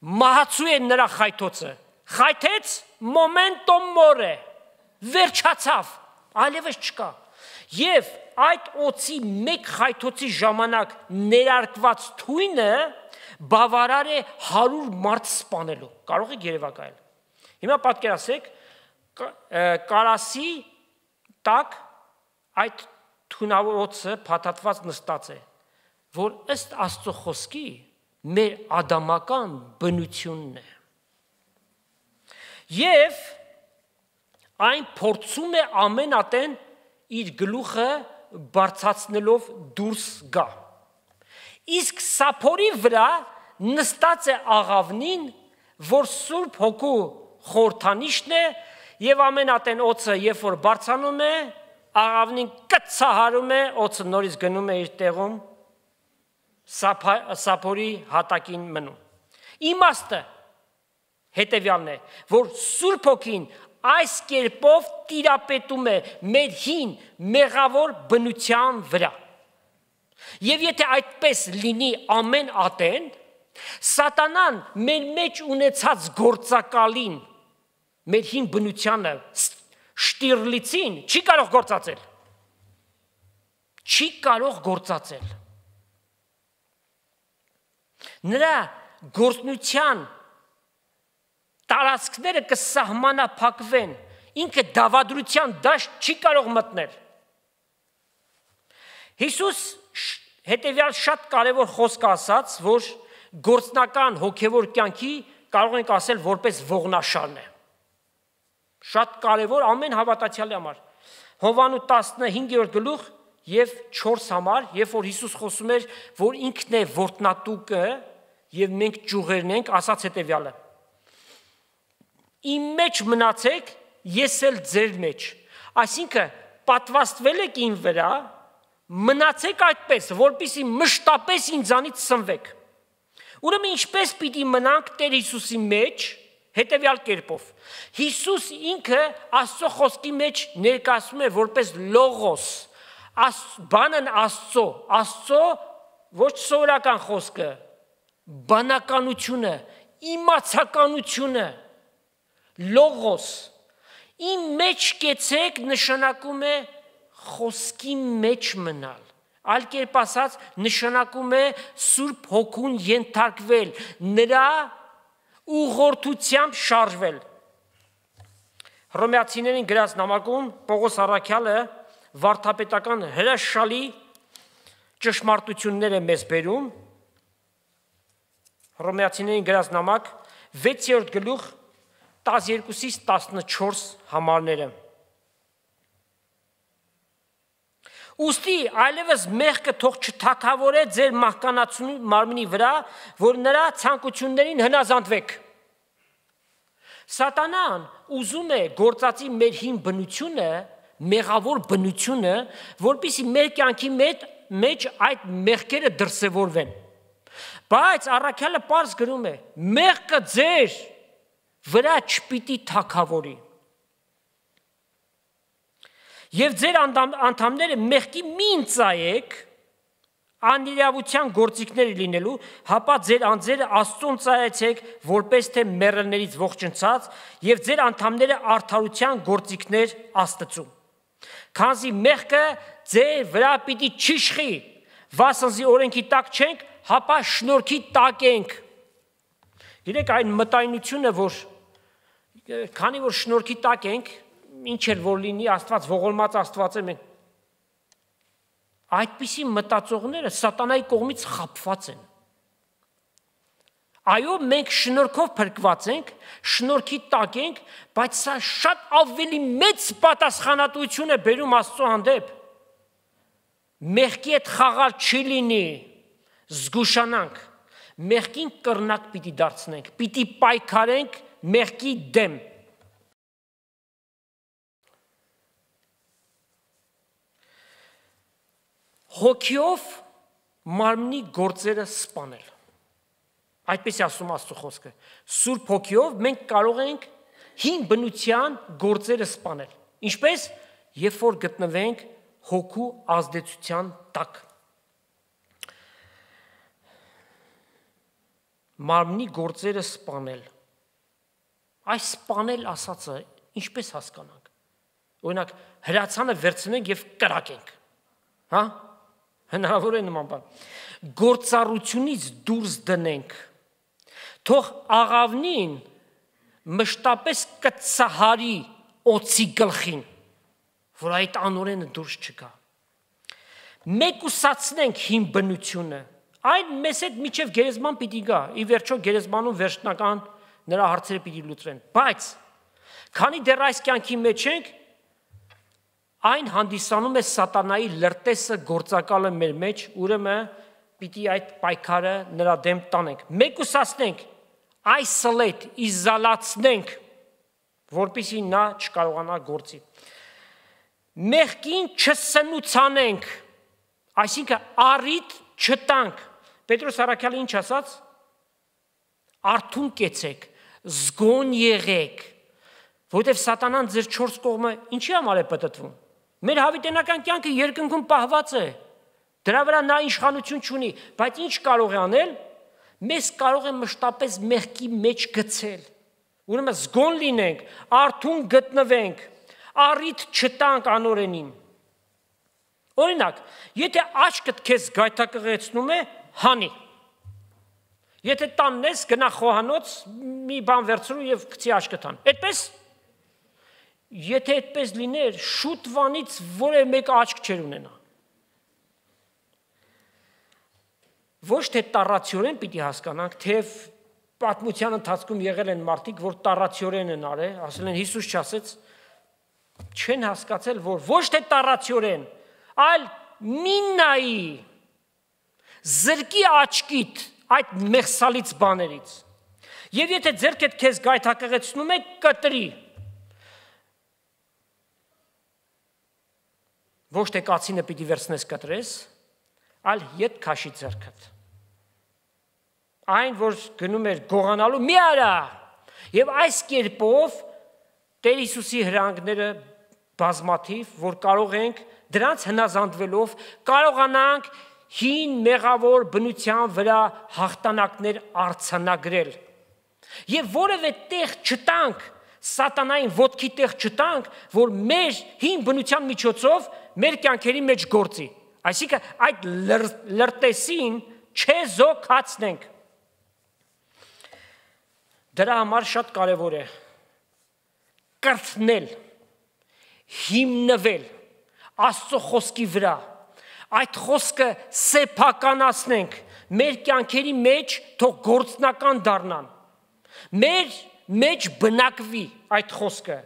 մահացու է նրա խայթոցը։ Խայթեց մոմենտո մորե։ Վերջացավ, այլևս չկա։ Եվ այդ օծի մեկ խայթոցի ժամանակ ներարկված թույնը բավարար է 100 մարդ սպանելու։ Կարող եք երևակայել։ Հիմա պատկերացեք կարասի տակ այդ թունավորոցը փաթաթված նստած է, որ ըստ Աստծո խոսքի մեր ադամական բնությունն է։ Եվ այն փորձում է ամենատեն իր գլուխը բարձացնելով դուրս գա։ Իսկ սափորի վրա նստած է աղավնին, որ Սուրբ Հոգու խորթանիշն է եւ ամենատեն օծը, երբ որ բարձանում է, աղավնին կծահարում է, օծը նորից գնում է իր տեղում սափորի հատակին մնում։ Իմաստը հետևյալն է, որ Սուրբ Հոգին այս կերպով տիրապետում է մեր հին մեղավոր բնության վրա։ Եվ եթե այդպես լինի ամեն ատեն, սատանան մեր մեջ ունեցած գործակալին, մեր հին բնությանը շտիրլիցին չի կարող գործածել։ Չի կարող գործածել։ Նրա գործնության տարածքները կսահմանափակվեն։ Ինքը դավադրության դաշտ չի կարող մտնել։ Հիսուս հետևյալ շատ կարևոր խոսք ասաց, որ գործնական հոգևոր կյանքի կարող ենք ասել որպես ողնաշարն է։ Շատ կարևոր ամեն հավատացյալի համար։ Հովանու 15-րդ գլուխ եւ 4 համար, երբ որ Հիսուս խոսում էր, որ ինքն է ворտնատուկը եւ մենք ճյուղերն ենք, ասաց հետեւյալը. Իմ մեջ մնացեք, ես էլ ձեր մեջ։ Այսինքն պատվաստվել եք ին վրա, մնացեք այդպես, որpիսի մշտապես ինձանից սնվեք։ Ուրեմն ինչպես պիտի մնանք Տեր Հիսուսի մեջ, հետևյալ կերպով։ Հիսուս ինքը Աստծո խոսքի մեջ ներկայացում է որպես լոգոս, աս բանն աստծո, աստծո ոչ սովորական խոսքը, բանականությունը, իմացականությունը, լոգոս։ Իմ մեջ կեցեք նշանակում է խոսքի մեջ մնալ։ Այլ կերպ ասած նշանակում է Սուրբ Հոգուն ենթարկվել, նրա ուղղորդությամբ շարժվել։ Հռոմեացիներին գրած նամակում Պողոս Արաքյալը վարթապետական հրաշալի ճշմարտություններ է մեզ բերում Հռոմեացիներին գրած նամակ 6-րդ գլուխ 12-ից 14 համարները Ոստի այլևս մեղքը թող չթակավորե ձեր մահկանացուն մարմնի վրա, որ նրա ցանկություններին հնազանդվեք։ Սատանան ուզում է գործածի մեր հին բնությունը մեղավոր բնությունը, որբիսի մեր կյանքի մեջ մեջ այդ մեղքերը դրսևորվեն։ Բայց առաքյալը པարզ գրում է. մեղքը ձեր վրա չպիտի թակավորի։ Եվ ձեր անդամները մեղքի մին ծայեք անիրավության գործիքները լինելու, հապա ձեր անձերը Աստծուն ծայացեք, որպես թե մեռելներից ողջնցած, եւ ձեր անդամները արդարության գործիքներ Աստծուն։ Քանզի մեղքը ձեր վրա պիտի չիշխի։ Վասնզի օրենքի տակ չենք, հապա շնորհքի տակ ենք։ Գիտեք այն մտայնությունը, որ քանի որ շնորհքի տակ ենք, ինչ էլ որ լինի, Աստված ողորմած Աստված է մենք։ Այդպիսի մտածողները սատանայի կողմից խափված են։ Այո, մենք շնորհքով փրկված ենք, շնորհքի տակ ենք, բայց սա շատ ավելի մեծ պատասխանատվություն է բերում Աստծո հանդեպ։ Մեղքի հետ խաղալ չի լինի։ Զգուշանանք։ Մեղքին կռնակ պիտի դարձնենք, պիտի պայքարենք մեղքի դեմ։ Հոգիով մարմնի գործերը սپانել Այդպես է ասում Աստծո խոսքը։ Սուրբ Հոգիով մենք կարող ենք հին բնության գործերը սپانել։ Ինչպես երբ որ գտնվենք հոգու ազդեցության տակ։ Մարմնի գործերը սپانել։ Այս սپانել ասածը ինչպես հասկանանք։ Օրինակ հրացանը վերցնենք եւ կրակենք։ Հա՞։ Հնարավոր է նման բան։ Գործառությունից դուրս դնենք թող աղավնին մշտապես կծահարի օծի գլխին, որ այդ անորենը դուրս չգա։ Մեկուսացնենք հին բնությունը։ Այն մեզ հետ միջև գերեզման պիտի գա։ Ի վերջո գերեզմանում վերջնական նրա հարցերը պիտի լուծվեն։ Բայց քանի դեռ այս կյանքի մեջ ենք, այն հանդիսանում է սատանայի լրտեսը գործակալը մեր մեջ, ուրեմն պիտի այդ պայքարը նրա դեմ տանենք։ Մեկուսացնենք, isolate, իզոլացնենք, որpիսի նա չկարողանա գործի։ Մեղքին չսնուցանենք, այսինքն առիթ չտանք։ Պետրոս Արաքյալը ինչ ասաց։ Արթուն կեցեք, զգոն եղեք, որովհետև սատանան ձեր 4 կողմը ինչի համար է պատտվում։ Մեր հավիտենական կյանքը երկնքում պահված է։ Ա Դրա վրա նա իշխանություն չունի, բայց ինչ կարող է անել։ Մեզ կարող է մշտապես մեղքի մեջ գցել։ Ուրեմն զգոն լինենք, արթուն գտնվենք, առիթ չտանք անօրենին։ Օրինակ, եթե աչքդ քեզ գայթակղեցնում է, հանի։ Եթե տանն ես, գնա խոհանոց, մի բան վերցրու եւ գցի աչքդ հան։ Այդպես Եթե այդպես լիներ, շուտ վանից որևէ մեկ աչք չեր ունենա։ ոչ թե տարածյորեն պիտի հասկանանք, թեև պատմության ընթացքում եղել են մարդիկ, որ տարածյորեն են արել, ասել են Հիսուս չասեց, չեն հասկացել, որ ոչ թե տարածյորեն, այլ մինայի զրկի աչքիդ այդ մեղսալից բաներից։ Եվ եթե ձերքդ քեզ գայթակղեցնում է, կտրի։ Ոչ թե կացինը պիտի վերցնես կտրես, այլ յետ քաշի ձերքդ այն, որ գնում էր գողանալու, մի արա։ Եվ այս կերպով Տեր Հիսուսի հրանքները բազմաթիվ, որ կարող ենք դրանց հնազանդվելով կարողանանք հին մեղավոր բնության վրա հաղթանակներ արցանագրել։ Եվ որևէ տեղ չտանք, սատանային ոդքի տեղ չտանք, որ մեր հին բնության միջոցով մեր կյանքերի մեջ գործի։ Այսինքն այդ լրտեսին չեզոքացնենք։ լր, Դրա համար շատ կարևոր է կրծնել, հիմնվել Աստծո խոսքի վրա։ Այդ խոսքը սեփականացնենք մեր կյանքերի մեջ, թող գործնական դառնան։ Մեր մեջ բնակվի այդ խոսքը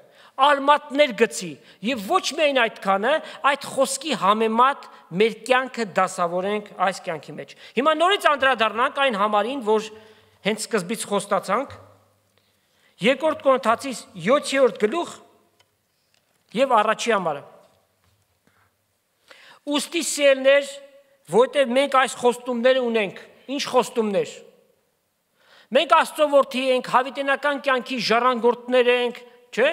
արմատներ գցի եւ ոչ միայն այդքանը, այդ խոսքի համեմատ մեր կյանքը դասավորենք այս կյանքի մեջ։ Հիմա նորից անդրադառնանք այն համարին, որ հենց սկզբից խոստացանք, Երկրորդ Կորինթացի 7-րդ գլուխ եւ առաջի համարը։ Ոստի սերներ, որտեղ մենք այս խոստումները ունենք, ինչ խոստումներ։ Մենք Աստծո որդի ենք, հավիտենական կյանքի ժառանգորդներ ենք, չէ՞։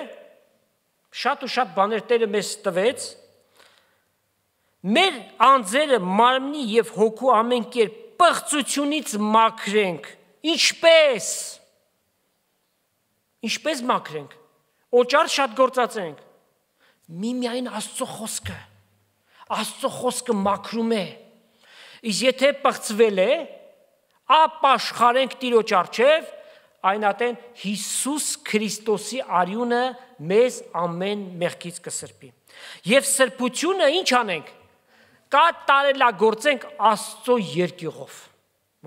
Շատ ու շատ բաներ Տերը մեզ տվեց։ Մեր անձերը մարմնի եւ հոգու ամեն կերպ պղծությունից մաքրենք։ Ինչպես Ինչպես մաքրենք։ Օճառ շատ գործածենք։ Միմիայն Աստծո խոսքը։ Աստծո խոսքը մաքրում է։ Իսկ եթե պղծվել է, ապաշխարենք Տիրոջ արչև, այն ատեն Հիսուս Քրիստոսի արյունը մեզ ամեն մեղքից կսրբի։ Եվ սրբությունը ի՞նչ անենք։ Կատարելա գործենք Աստծո երկյուղով։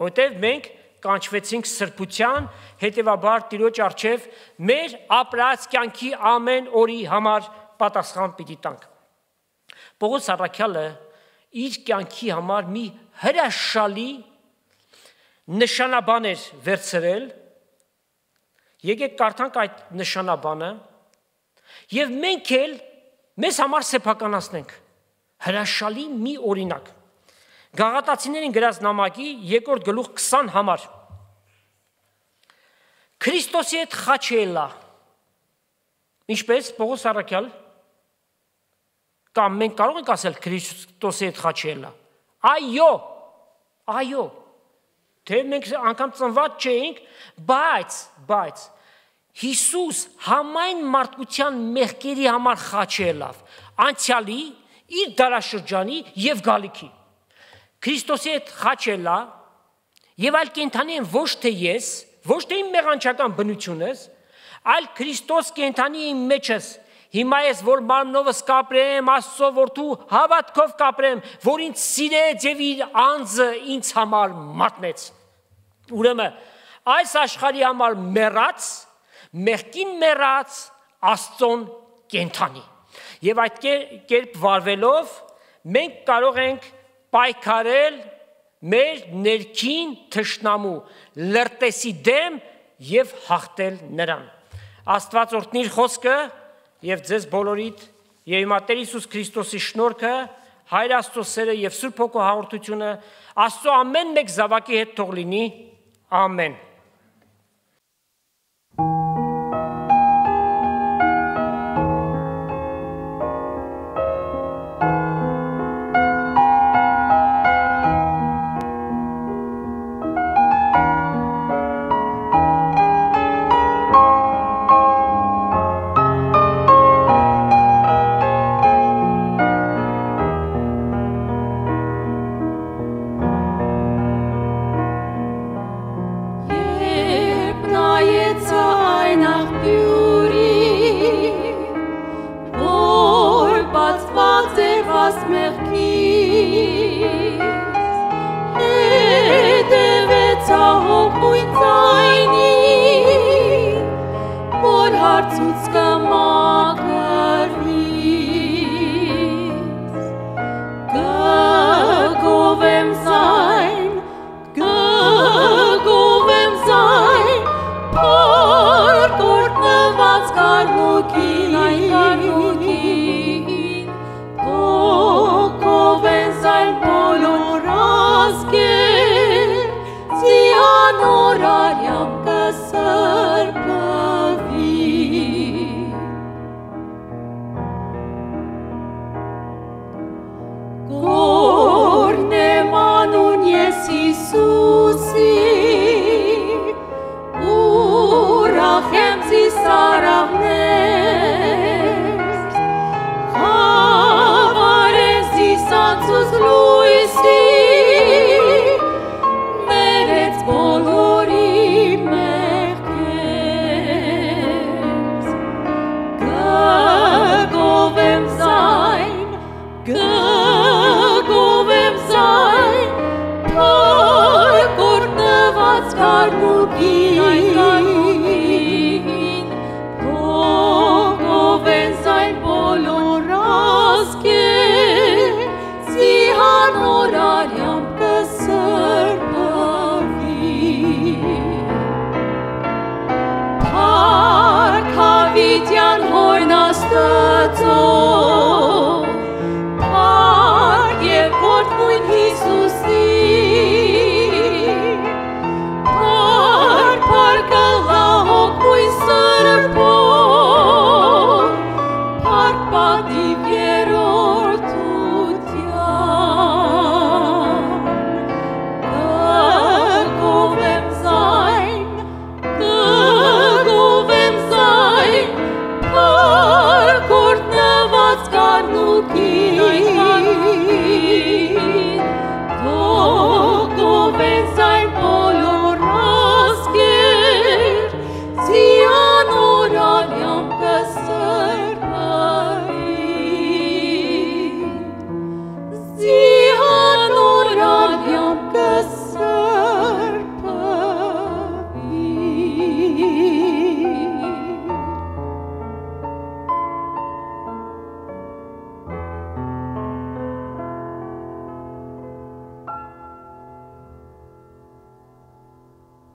Որտեւ մենք կանչվեցինք սրբության, հետևաբար Տիրոջ արչև մեր ապրած կյանքի ամեն օրի համար պատասխան պիտի տանք։ Պողոս Արաքյալը իր կյանքի համար մի հրաշալի նշանաբաներ վերցրել։ Եկեք կարդանք այդ նշանաբանը եւ մենք էլ մեզ համար սեփականացնենք հրաշալի մի օրինակ Գաղատացիներին գրած նամակի երկրորդ գլուխ 20 համար։ Քրիստոսի հետ խաչելա։ Ինչպես Պողոս Արաքյալ կամ մենք կարող ենք ասել Քրիստոսի հետ խաչելա։ Այո։ Այո։ Թե մենք անգամ ծնված չէինք, բայց, բայց Հիսուս համայն մարդկության մեղքերի համար խաչելավ անցյալի իր դարաշրջանի եւ գալիքի Քրիստոսի հետ խաչելա եւ այլ կենթանի եմ ոչ թե ես, ոչ թե իմ մեղանչական բնությունս, այլ Քրիստոս կենթանի իմ մեջս։ Հիմա ես որ մարմնովս կապրեմ Աստծո որդու հավատքով կապրեմ, որ ինձ սիրեց եւ իր անձը ինձ համար մատնեց։ Ուրեմն այս աշխարհի համար մեռած, մեղքին մեռած Աստծոն կենթանի։ Եվ այդ կերպ վարվելով մենք կարող ենք պայքարել մեր ներքին թշնամու լրտեսի դեմ եւ հաղթել նրան։ Աստված օրհնի խոսքը եւ ձեզ բոլորիդ եւ իմ Տեր Հիսուս Քրիստոսի շնորհքը, Հայր Աստծո սերը եւ Սուրբ Հոգու հաղորդությունը Աստծո ամեն մեկ զավակի հետ թող լինի։ Ամեն։